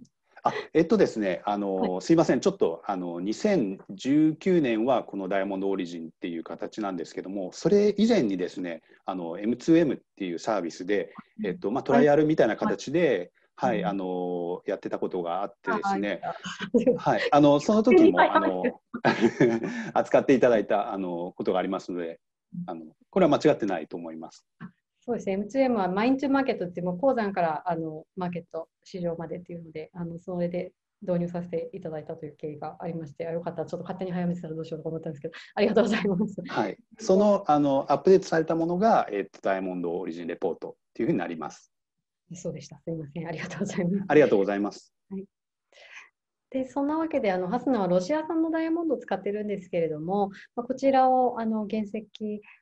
えっとですね、あの、はい、すいません、ちょっとあの2019年はこのダイヤモンドオリジンっていう形なんですけども、それ以前にですね、あの M2M っていうサービスで、えっとまあ、トライアルみたいな形で、はい、はい、あのやってたことがあってですね、はい、あのその時もあの 扱っていただいたあのことがありますので、あのこれは間違ってないと思います。そうですね、M2M はマインチューマーケットってもう鉱山からあのマーケット市場までっていうのであのそれで導入させていただいたという経緯がありまして、あよかった、ら、ちょっと勝手に早めてたらどうしようと思ったんですけど、ありがとうございます。はい、そのあのアップデートされたものが、えーと、ダイヤモンドオリジンレポートというふうになります。そうでした、すみません、ありがとうございます。ありがとうございます。はいでそんなわけであのハスナはロシア産のダイヤモンドを使ってるんですけれども、まあ、こちらをあの原石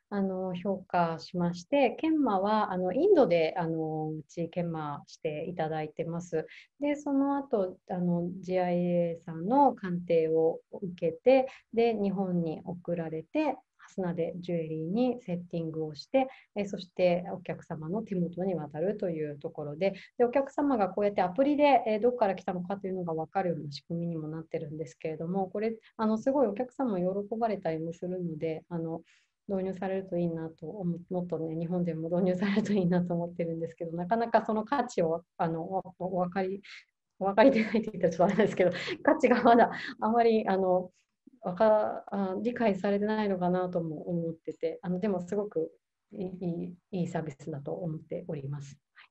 あの評価しまして研磨はあのインドであのうち研磨していただいてます。でその後あの GIA さんの鑑定を受けてで日本に送られてすなでジュエリーにセッティングをして、えそしてお客様の手元に渡るというところででお客様がこうやってアプリで、えどこから来たのかというのが分かるような仕組みにもなってるんですけれどもこれあのすごいお客様喜ばれたりもするのであの導入されるといいなと思もっとね日本でも導入されるといいなと思ってるんですけどなかなかその価値をあのお分かりお分かりでないって言ったらちょっとあれですけど価値がまだあまりあのわかあ理解されてないのかなとも思っててあのでもすごくいいいいサービスだと思っております。はい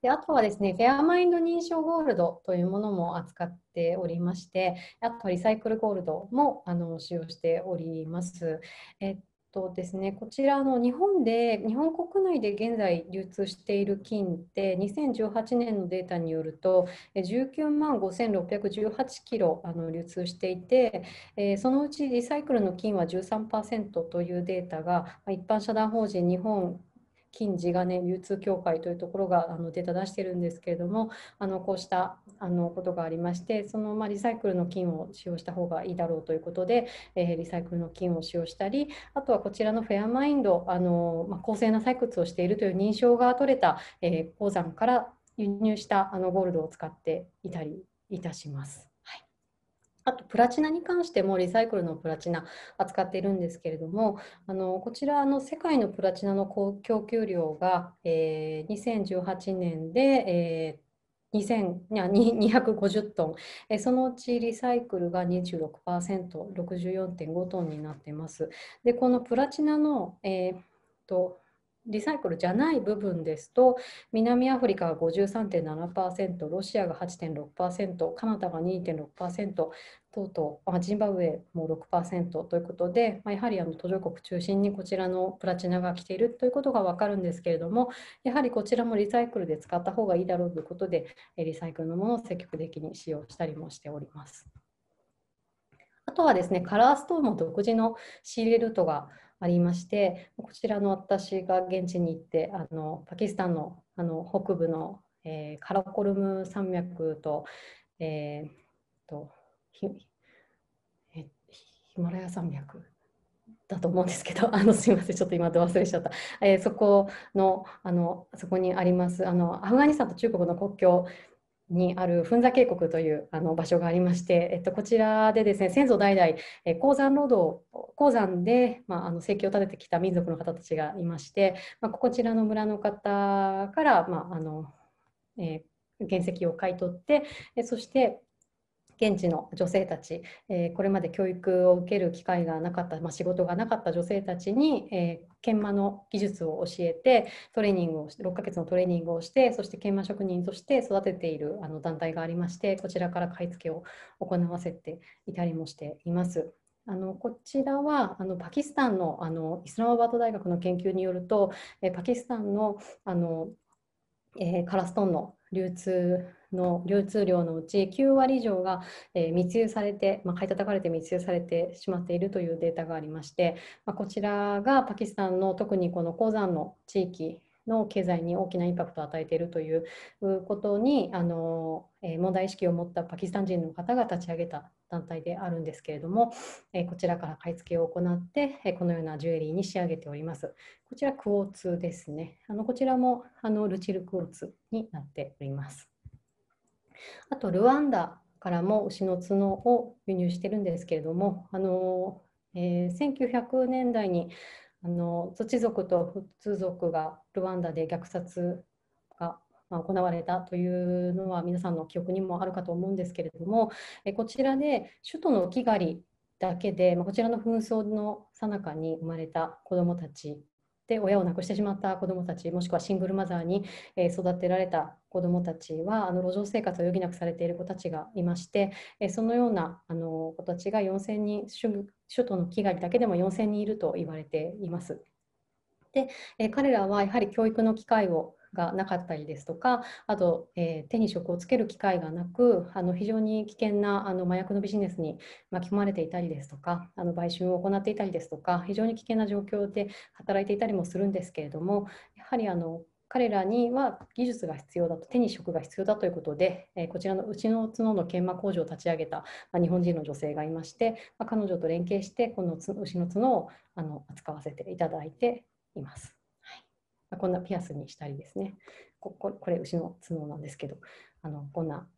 であとはですね、フェアマインド認証ゴールドというものも扱っておりまして、あとはリサイクルゴールドもあの使用しております。えっとですね、こちらの日本で日本国内で現在流通している金って2018年のデータによると19万5618キロあの流通していて、えそのうちリサイクルの金は13%というデータが一般社団法人日本金地金流通協会というところがあのデータ出してるんですけれどもあのこうしたあのことがありましてそのまリサイクルの金を使用した方がいいだろうということで、えー、リサイクルの金を使用したりあとはこちらのフェアマインドあの、まあ、公正な採掘をしているという認証が取れた、えー、鉱山から輸入したあのゴールドを使っていたりいたします。あとプラチナに関してもリサイクルのプラチナ扱っているんですけれどもあのこちらの世界のプラチナの供給量が、えー、2018年で、えー250トンえ、そのうちリサイクルが 26%64.5 トンになっています。で、このプラチナの、えー、とリサイクルじゃない部分ですと南アフリカが53.7%ロシアが8.6%カナダが2.6%等々、まあ、ジンバブエも6%ということで、まあ、やはりあの途上国中心にこちらのプラチナが来ているということが分かるんですけれどもやはりこちらもリサイクルで使った方がいいだろうということでリサイクルのものを積極的に使用したりもしております。あとはですねカラーストーンも独自の仕入れルートがありましてこちらの私が現地に行ってあのパキスタンのあの北部の、えー、カラコルム山脈と,、えー、とヒえヒマラヤ山脈だと思うんですけど、あのすみません、ちょっと今、忘れちゃった、えー、そこのあの、そこにありますあの、アフガニスタンと中国の国境にあるんざ渓谷というあの場所がありまして、えっと、こちらでですね先祖代々、え鉱山労働鉱山で、まあ、あの生計を立ててきた民族の方たちがいまして、まあ、こちらの村の方から、まああのえー、原石を買い取ってそして現地の女性たち、えー、これまで教育を受ける機会がなかった、まあ、仕事がなかった女性たちに、えー、研磨の技術を教えてトレーニングを6ヶ月のトレーニングをしてそして研磨職人として育てているあの団体がありましてこちらから買い付けを行わせていたりもしています。あのこちらはあのパキスタンのあのイスラマバード大学の研究によるとえパキスタンのあの、えー、カラストーンの流通の流通量のうち9割以上が、え密輸されて、まあ、買い叩かれて密輸されてしまっているというデータがありまして、まあ、こちらがパキスタンの特にこの鉱山の地域の経済に大きなインパクトを与えているということにあの、え問題意識を持ったパキスタン人の方が立ち上げた団体であるんですけれども、えこちらから買い付けを行って、えこのようなジュエリーに仕上げております。こちらクォーツですね。あのこちらもあのルチルクォーツになっております。あとルワンダからも牛の角を輸入してるんですけれども、あのえー、1900年代にあの土族と普通族がルワンダで虐殺がまあ、行われたというのは皆さんの記憶にもあるかと思うんですけれども、えこちらで首都のキガリだけで、まあ、こちらの紛争のさなかに生まれた子どもたちで親を亡くしてしまった子どもたちもしくはシングルマザーに育てられた子どもたちはあの路上生活を余儀なくされている子たちがいましてそのようなあの子たちが4000人首都のキガリだけでも4000人いると言われています。で彼らはやはり教育の機会をがなかったりですとかあと、えー、手に職をつける機会がなくあの非常に危険なあの麻薬のビジネスに巻き込まれていたりですとかあの売春を行っていたりですとか非常に危険な状況で働いていたりもするんですけれどもやはりあの彼らには技術が必要だと手に職が必要だということで、えー、こちらのうちの角の研磨工場を立ち上げた、まあ、日本人の女性がいまして、まあ、彼女と連携してこの牛の角をあの扱わせていただいています。こんなピアスにしたりですね、こここれ、牛の角なんですけどあの、こんな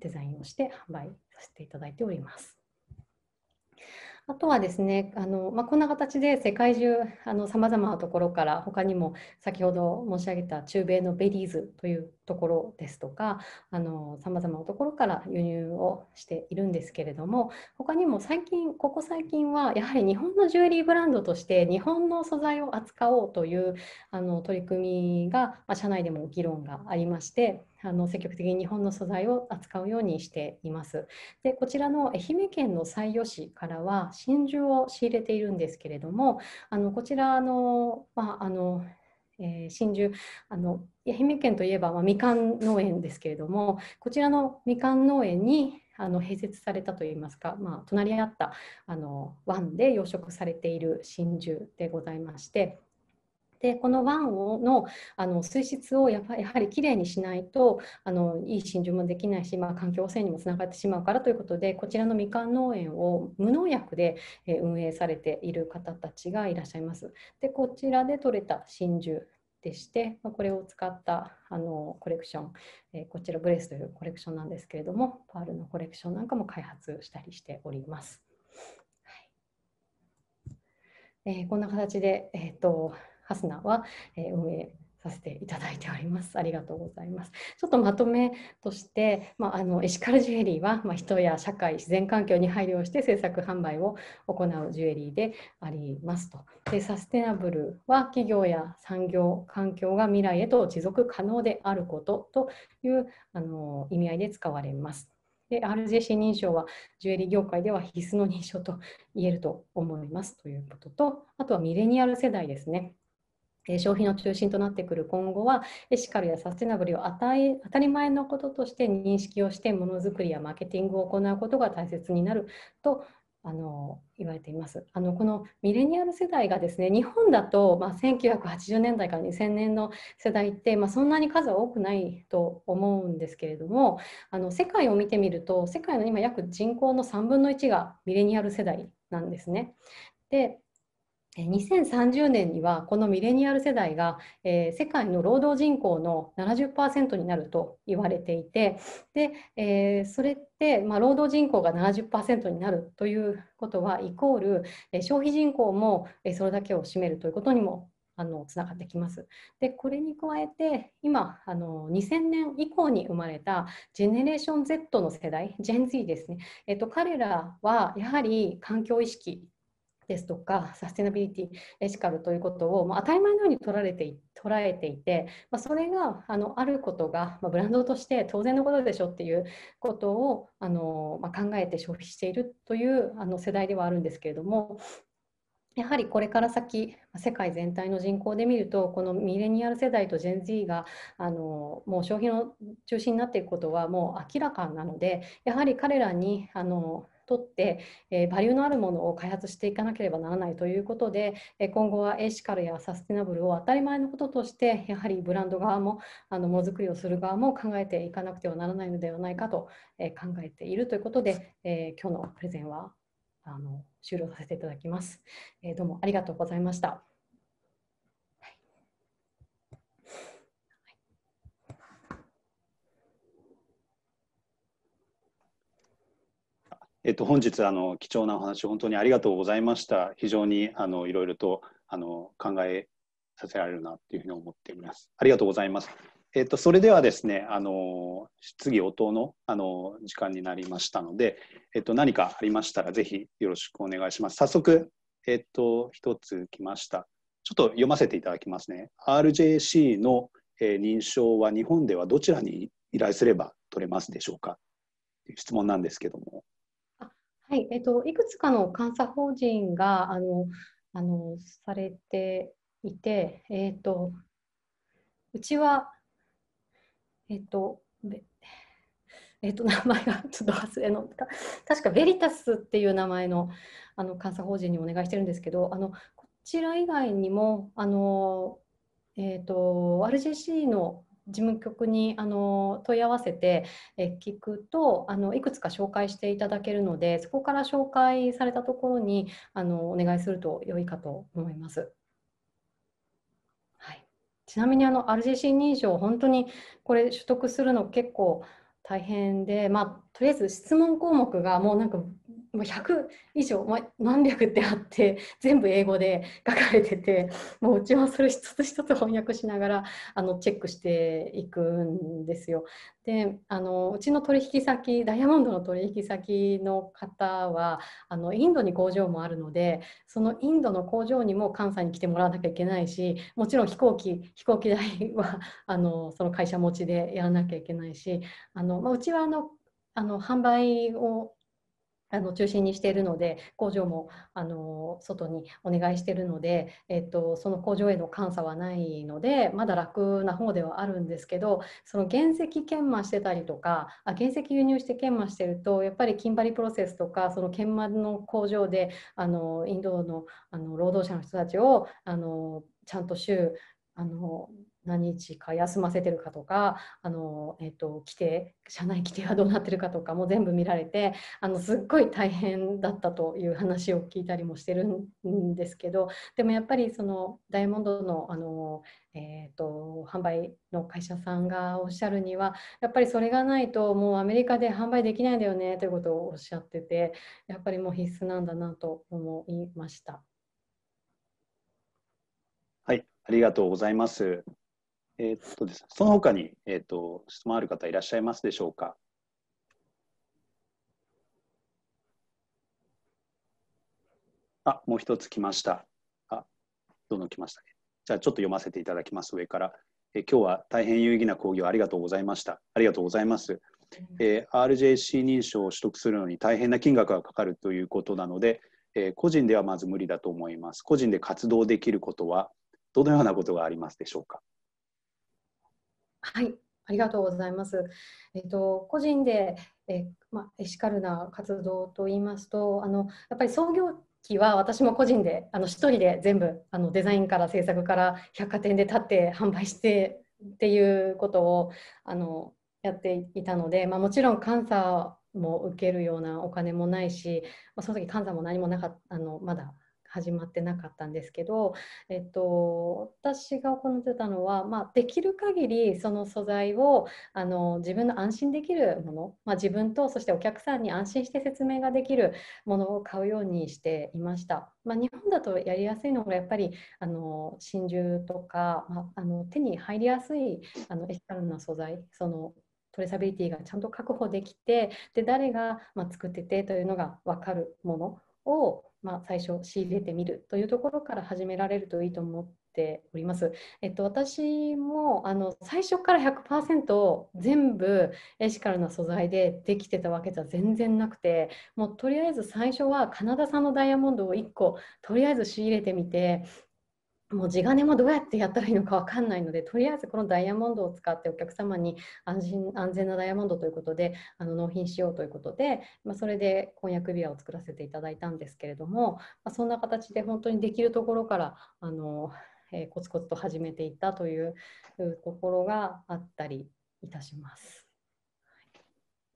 デザインをして販売させていただいております。あとはですね、あのまあ、こんな形で世界中さまざまなところから他にも先ほど申し上げた中米のベリーズというところですとかさまざまなところから輸入をしているんですけれども他にも最近ここ最近はやはり日本のジュエリーブランドとして日本の素材を扱おうというあの取り組みが、まあ、社内でも議論がありまして。あの積極的に日本の素材を扱うようにしています。でこちらの愛媛県の西予市からは真珠を仕入れているんですけれどもあのこちらの,、まあのえー、真珠あの愛媛県といえば、まあ、みかん農園ですけれどもこちらのみかん農園にあの併設されたといいますか、まあ、隣り合ったあの湾で養殖されている真珠でございまして。てこの湾をのあの水質をややはりきれいにしないとあのいい真珠もできないし、まあ、環境汚染にもつながってしまうからということでこちらのみかん農園を無農薬で運営されている方たちがいらっしゃいます。でこちらで取れた真珠でして、まこれを使ったあのコレクション、えこちらブレスというコレクションなんですけれども、パールのコレクションなんかも開発したりしております。はい、えー、こんな形で、えーとハスナは、え運営させていただいております。ありがとうございます。ちょっとまとめとして、まあ、あのエシカルジュエリーは、まあ、人や社会、自然環境に配慮して制作販売を行うジュエリーでありますと。でサステナブルは企業や産業、環境が未来へと持続可能であることというあの意味合いで使われます。で RJC 認証はジュエリー業界では必須の認証と言えると思いますということとあとはミレニアル世代ですね消費の中心となってくる今後はエシカルやサステナブルを当たり前のこととして認識をしてものづくりやマーケティングを行うことが大切になるとあの言われていますあのこのミレニアル世代がですね日本だと、まあ、1980年代から2000年の世代って、まあ、そんなに数は多くないと思うんですけれどもあの世界を見てみると世界の今約人口の3分の1がミレニアル世代なんですね。で2030年にはこのミレニアル世代が、えー、世界の労働人口の70%になると言われていてで、えー、それって、まあ、労働人口が70%になるということはイコール、えー、消費人口も、えそれだけを占めるということにもあのつながってきます。でこれに加えて今あの2000年以降に生まれたジェネレーション z の世代 GenZ ですね、えっと、彼らはやはり環境意識ですとかサステナビリティエシカルということを、まあ、当たり前のように捉えてい捉えていて、まあ、それがあのあることが、まあ、ブランドとして当然のことでしょっていうことをあの、まあ、考えて消費しているというあの世代ではあるんですけれどもやはりこれから先世界全体の人口で見るとこのミレニアル世代とジェン Z があのもう消費の中心になっていくことはもう明らかなのでやはり彼らにあの取って、えバリューのあるものを開発していかなければならないということで、え今後はエシカルやサステナブルを当たり前のこととしてやはりブランド側もあのものづくりをする側も考えていかなくてはならないのではないかと、え考えているということで、え今日のプレゼンはあの終了させていただきます、えどうもありがとうございました。えっと、本日あの貴重なお話本当にありがとうございました。非常にあのいろいろとあの考えさせられるなっていうふうに思っています。ありがとうございます。えっと、それではですね、あの質疑応答のあの時間になりましたので、えっと、何かありましたらぜひよろしくお願いします。早速、えっと、つ来ました。ちょっと読ませていただきますね。RJC の、えー、認証は日本ではどちらに依頼すれば取れますでしょうか質問なんですけども。はい、えっと、いくつかの監査法人があのあのされていて、えっと、うちは、えっと、えっと、名前がちょっと忘れの確かベリタスっていう名前のあの監査法人にお願いしてるんですけどあのこちら以外にもあの、えと、RJC の事務局にあの問い合わせて聞くとあのいくつか紹介していただけるのでそこから紹介されたところにあのお願いすると良いかと思います。はい、ちなみにあの RGC 認証本当にこれ取得するの結構大変で、まあ、とりあえず質問項目がもうなんか100以上、ま何百ってあって 全部英語で書かれててもううちはそれ一つ一つ翻訳しながらあのチェックしていくんですよ。であのうちの取引先ダイヤモンドの取引先の方はあのインドに工場もあるのでそのインドの工場にも関西に来てもらわなきゃいけないしもちろん飛行機飛行機代は あのその会社持ちでやらなきゃいけないしあの、まあ、うちはあのあの販売をあの中心にしているので工場もあの外にお願いしているので、えっと、その工場への監査はないのでまだ楽な方ではあるんですけどその原石研磨してたりとかあ原石輸入して研磨してるとやっぱり金張りプロセスとかその研磨の工場であのインドのあの労働者の人たちをあのちゃんと週あの何日か休ませてるかとかあの、えーと、規定社内規定はどうなってるかとかも全部見られてあのすっごい大変だったという話を聞いたりもしてるんですけどでもやっぱりそのダイヤモンドのあの、えーと、と販売の会社さんがおっしゃるにはやっぱりそれがないともうアメリカで販売できないんだよねということをおっしゃっててやっぱりもう必須なんだなと思いました。はい、ありがとうございます。えー、っとですその他に、えー、っと質問ある方いらっしゃいますでしょうか。あ、もう一つ来ました。あ、どんどん来ましたね。じゃあちょっと読ませていただきます、上から。え今日は大変有意義な講義をありがとうございました。ありがとうございます。えー、RJC 認証を取得するのに大変な金額がかかるということなので、えー、個人ではまず無理だと思います。個人で活動できることはどのようなことがありますでしょうか。はい、ありがとうございます。えっと、個人で、えまエシカルな活動といいますと、あのやっぱり創業期は私も個人であの1人で全部あのデザインから制作から百貨店で立って販売してっていうことをあのやっていたので、まもちろん監査も受けるようなお金もないし、まあ、その時監査も何もなかあのまだ始まってなかったんですけど、えっと、私が行ってたのは、まあ、できる限りその素材をあの自分の安心できるもの、まあ、自分とそしてお客さんに安心して説明ができるものを買うようにしていました。まあ、日本だとやりやすいのがやっぱりあの真珠とか、まあ、あの手に入りやすいあのエシカルな素材そのトレーサビリティがちゃんと確保できてで誰が、ま作っててというのが分かるものを、まあ、最初仕入れてみるというところから始められるといいと思っております。えっと、私もあの最初から100%全部エシカルな素材でできてたわけじゃ全然なくてもうとりあえず最初はカナダ産のダイヤモンドを1個とりあえず仕入れてみてもう地金もどうやってやったらいいのか分かんないのでとりあえずこのダイヤモンドを使ってお客様に安心安全なダイヤモンドということであの納品しようということで、まあ、それで婚約指輪を作らせていただいたんですけれども、まあ、そんな形で本当にできるところからあの、えー、コツコツと始めていったというところがあったりいたします。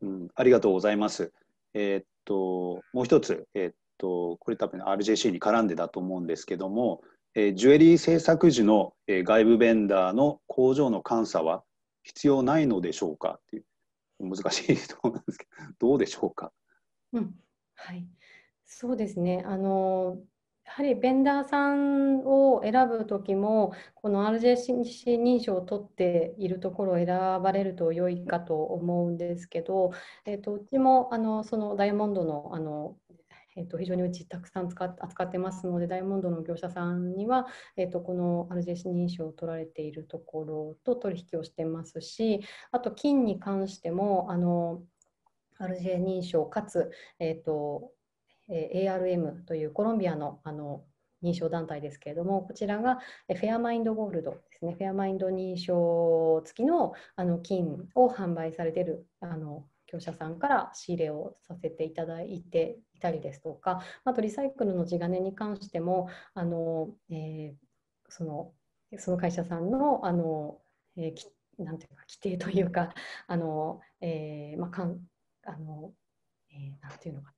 うん、ありがとうございます。えー、っともう一つ、えー、っとこれ多分 RJC に絡んでだと思うんですけどもえー、ジュエリー制作時の、えー、外部ベンダーの工場の監査は必要ないのでしょうかっていう難しい質問なんですけどどうでしょうか、うんはい、そうですねあのやはりベンダーさんを選ぶ時もこの RJC 認証を取っているところを選ばれると良いかと思うんですけど、えー、とうちもあのそのダイヤモンドのあのえー、と非常にうちたくさん使っ扱ってますのでダイヤモンドの業者さんには、えー、とこの r g s 認証を取られているところと取引をしてますしあと金に関してもあの RJ 認証かつ、えーとえー、ARM というコロンビアのあの認証団体ですけれども、こちらがフェアマインドゴールドですね、フェアマインド認証付きのあの金を販売されているあの業者さんから仕入れをさせていただいていたりですとかあとリサイクルの地金に関してもあの、えー、そのその会社さんの あの、えー、なんていうか規定というかあの、えーまあかんあのえー、なんていうのか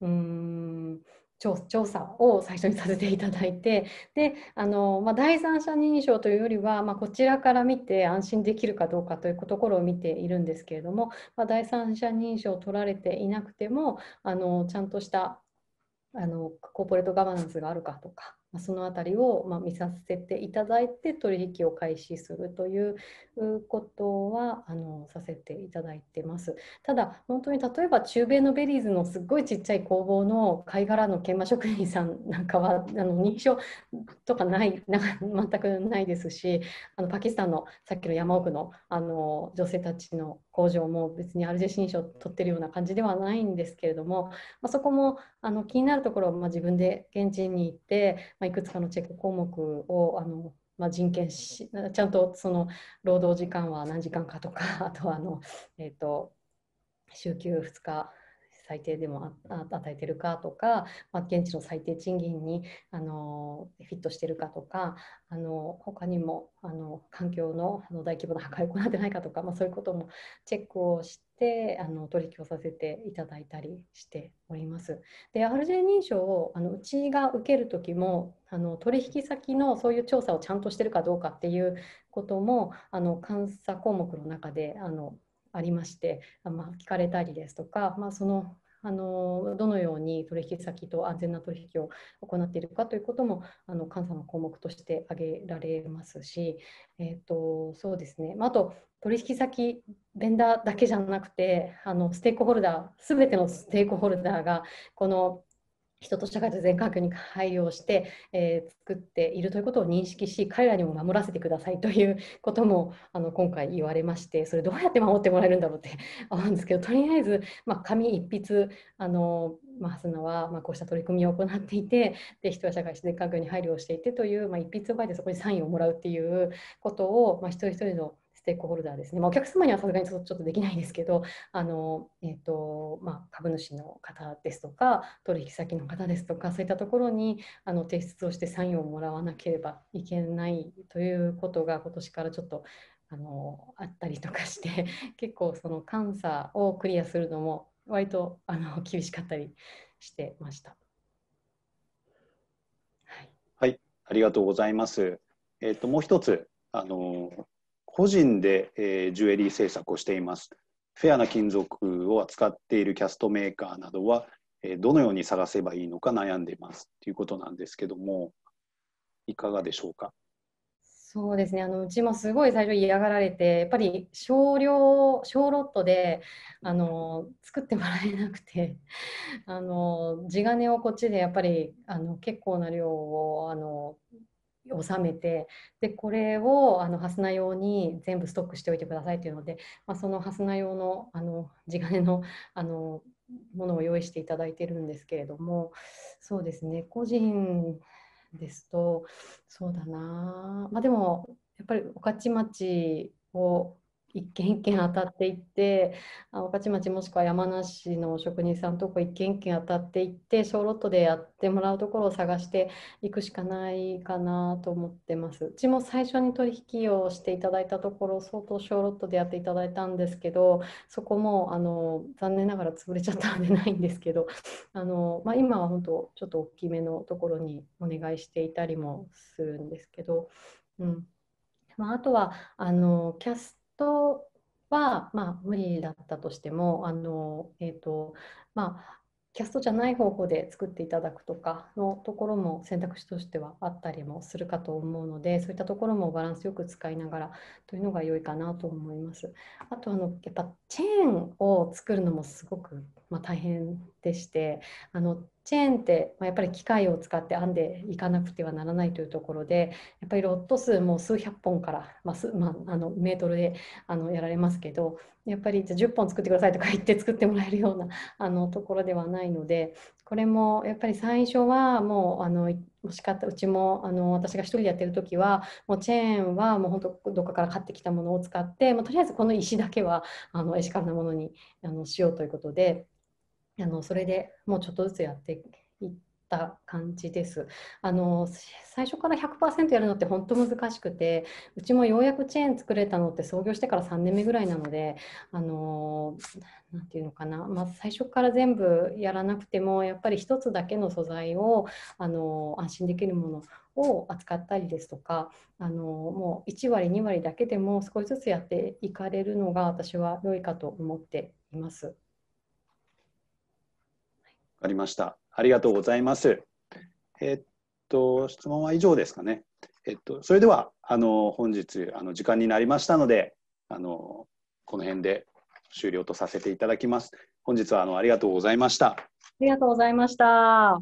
なうん調査を最初にさせていただいてであの、まあ、第三者認証というよりは、まあ、こちらから見て安心できるかどうかというところを見ているんですけれども、まあ、第三者認証を取られていなくてもあのちゃんとしたあのコーポレートガバナンスがあるかとかそのあたりを、ま見させていただいて取引を開始するということはあのさせていただいてます。ただ本当に例えば中米のベリーズのすっごいちっちゃい工房の貝殻の研磨職人さん なんかはあの認証とかないな全くないですしあのパキスタンのさっきの山奥のあの女性たちの工場も別にア RJ 新書を取ってるような感じではないんですけれども、まあ、そこもあの気になるところはま自分で現地に行って、まいくつかのチェック項目をあの、まあ、人権しちゃんとその労働時間は何時間かとかあとはあの、えーと、と週休2日最低でもああ与えてるかとか、まあ、現地の最低賃金にあのフィットしてるかとかあの他にもあの環境のあの大規模な破壊を行ってないかとか、まあ、そういうこともチェックをしてあの取引をさせていただいたりしております。で RJ 認証をあのうちが受ける時もあの取引先のそういう調査をちゃんとしてるかどうかっていうこともあの監査項目の中であのありまして、まあ、聞かれたりですとか、まあ、そのあのどのように取引先と安全な取引を行っているかということもあの監査の項目として挙げられますし、えーと、そうですねあと取引先ベンダーだけじゃなくてあのステークホルダー全てのステークホルダーがこの人と社会と全環境に配慮して、えー、作っているということを認識し彼らにも守らせてくださいということもあの今回言われましてそれどうやって守ってもらえるんだろうって 思うんですけどとりあえず、まあ、紙一筆あの、まあ、スナは、まあ、こうした取り組みを行っていてで人は社会と全環境に配慮をしていてという、まあ、一筆を書いてそこにサインをもらうっていうことを、まあ、一人一人のテークホルダーですね、まあ、お客様にはさすがにちょっとできないですけどあの、えーとまあ、株主の方ですとか取引先の方ですとかそういったところにあの提出をしてサインをもらわなければいけないということが今年からちょっとあのあったりとかして 結構その監査をクリアするのも割とあの厳しかったりしてました。はい、はい、ありがとうございます。えっ、ー、ともう一つあの個人で、えー、ジュエリー制作をしています。フェアな金属を扱っているキャストメーカーなどは、えー、どのように探せばいいのか悩んでいますということなんですけども、いかがでしょうか。そうですねあのうちもすごい最初嫌がられてやっぱり少量小ロットであの作ってもらえなくてあの地金をこっちでやっぱりあの結構な量をあの収めてでこれをあのハスナ用に全部ストックしておいてくださいというので、まあ、そのハスナ用のあの地金のあのものを用意していただいてるんですけれどもそうですね個人ですとそうだなまあでもやっぱり御徒町を一軒一軒当たっていって御徒町もしくは山梨の職人さんとこ一軒一軒当たっていって小ロットでやってもらうところを探していくしかないかなと思ってますうちも最初に取引をしていただいたところ相当小ロットでやっていただいたんですけどそこもあの残念ながら潰れちゃったんでないんですけど あの、まあ、今は本当ちょっと大きめのところにお願いしていたりもするんですけど、うんまあ、あとはあのキャストは、まあ、無理だったとしてもあの、えーとまあ、キャストじゃない方法で作っていただくとかのところも選択肢としてはあったりもするかと思うのでそういったところもバランスよく使いながらというのが良いかなと思います。あとあのやっぱチェーンを作るのもすごく、まあ、大変でしてあのチェーンって、まやっぱり機械を使って編んでいかなくてはならないというところでやっぱりロット数も数百本から、まあまあ、あのメートルであのやられますけどやっぱりじゃ10本作ってくださいとか言って作ってもらえるようなあのところではないのでこれもやっぱり最初はもうあのったうちもあの私が1人でやってる時はもうチェーンはもうほんとどっかから買ってきたものを使って、まあ、とりあえずこの石だけはあのエシカルなものにあのしようということであのそれでもうちょっとずつやっていった感じです。あの最初から100%やるのって本当難しくてうちもようやくチェーン作れたのって創業してから3年目ぐらいなのであのなていうのかな、まあ、最初から全部やらなくてもやっぱり1つだけの素材をあの安心できるものを扱ったりですとかあのもう1割2割だけでも少しずつやっていかれるのが私は良いかと思っています。かりました。ありがとうございます。えっと、質問は以上ですかね。えっと、それでは、あの、本日、あの、時間になりましたので、あの、この辺で終了とさせていただきます。本日は、あの、ありがとうございました。ありがとうございました。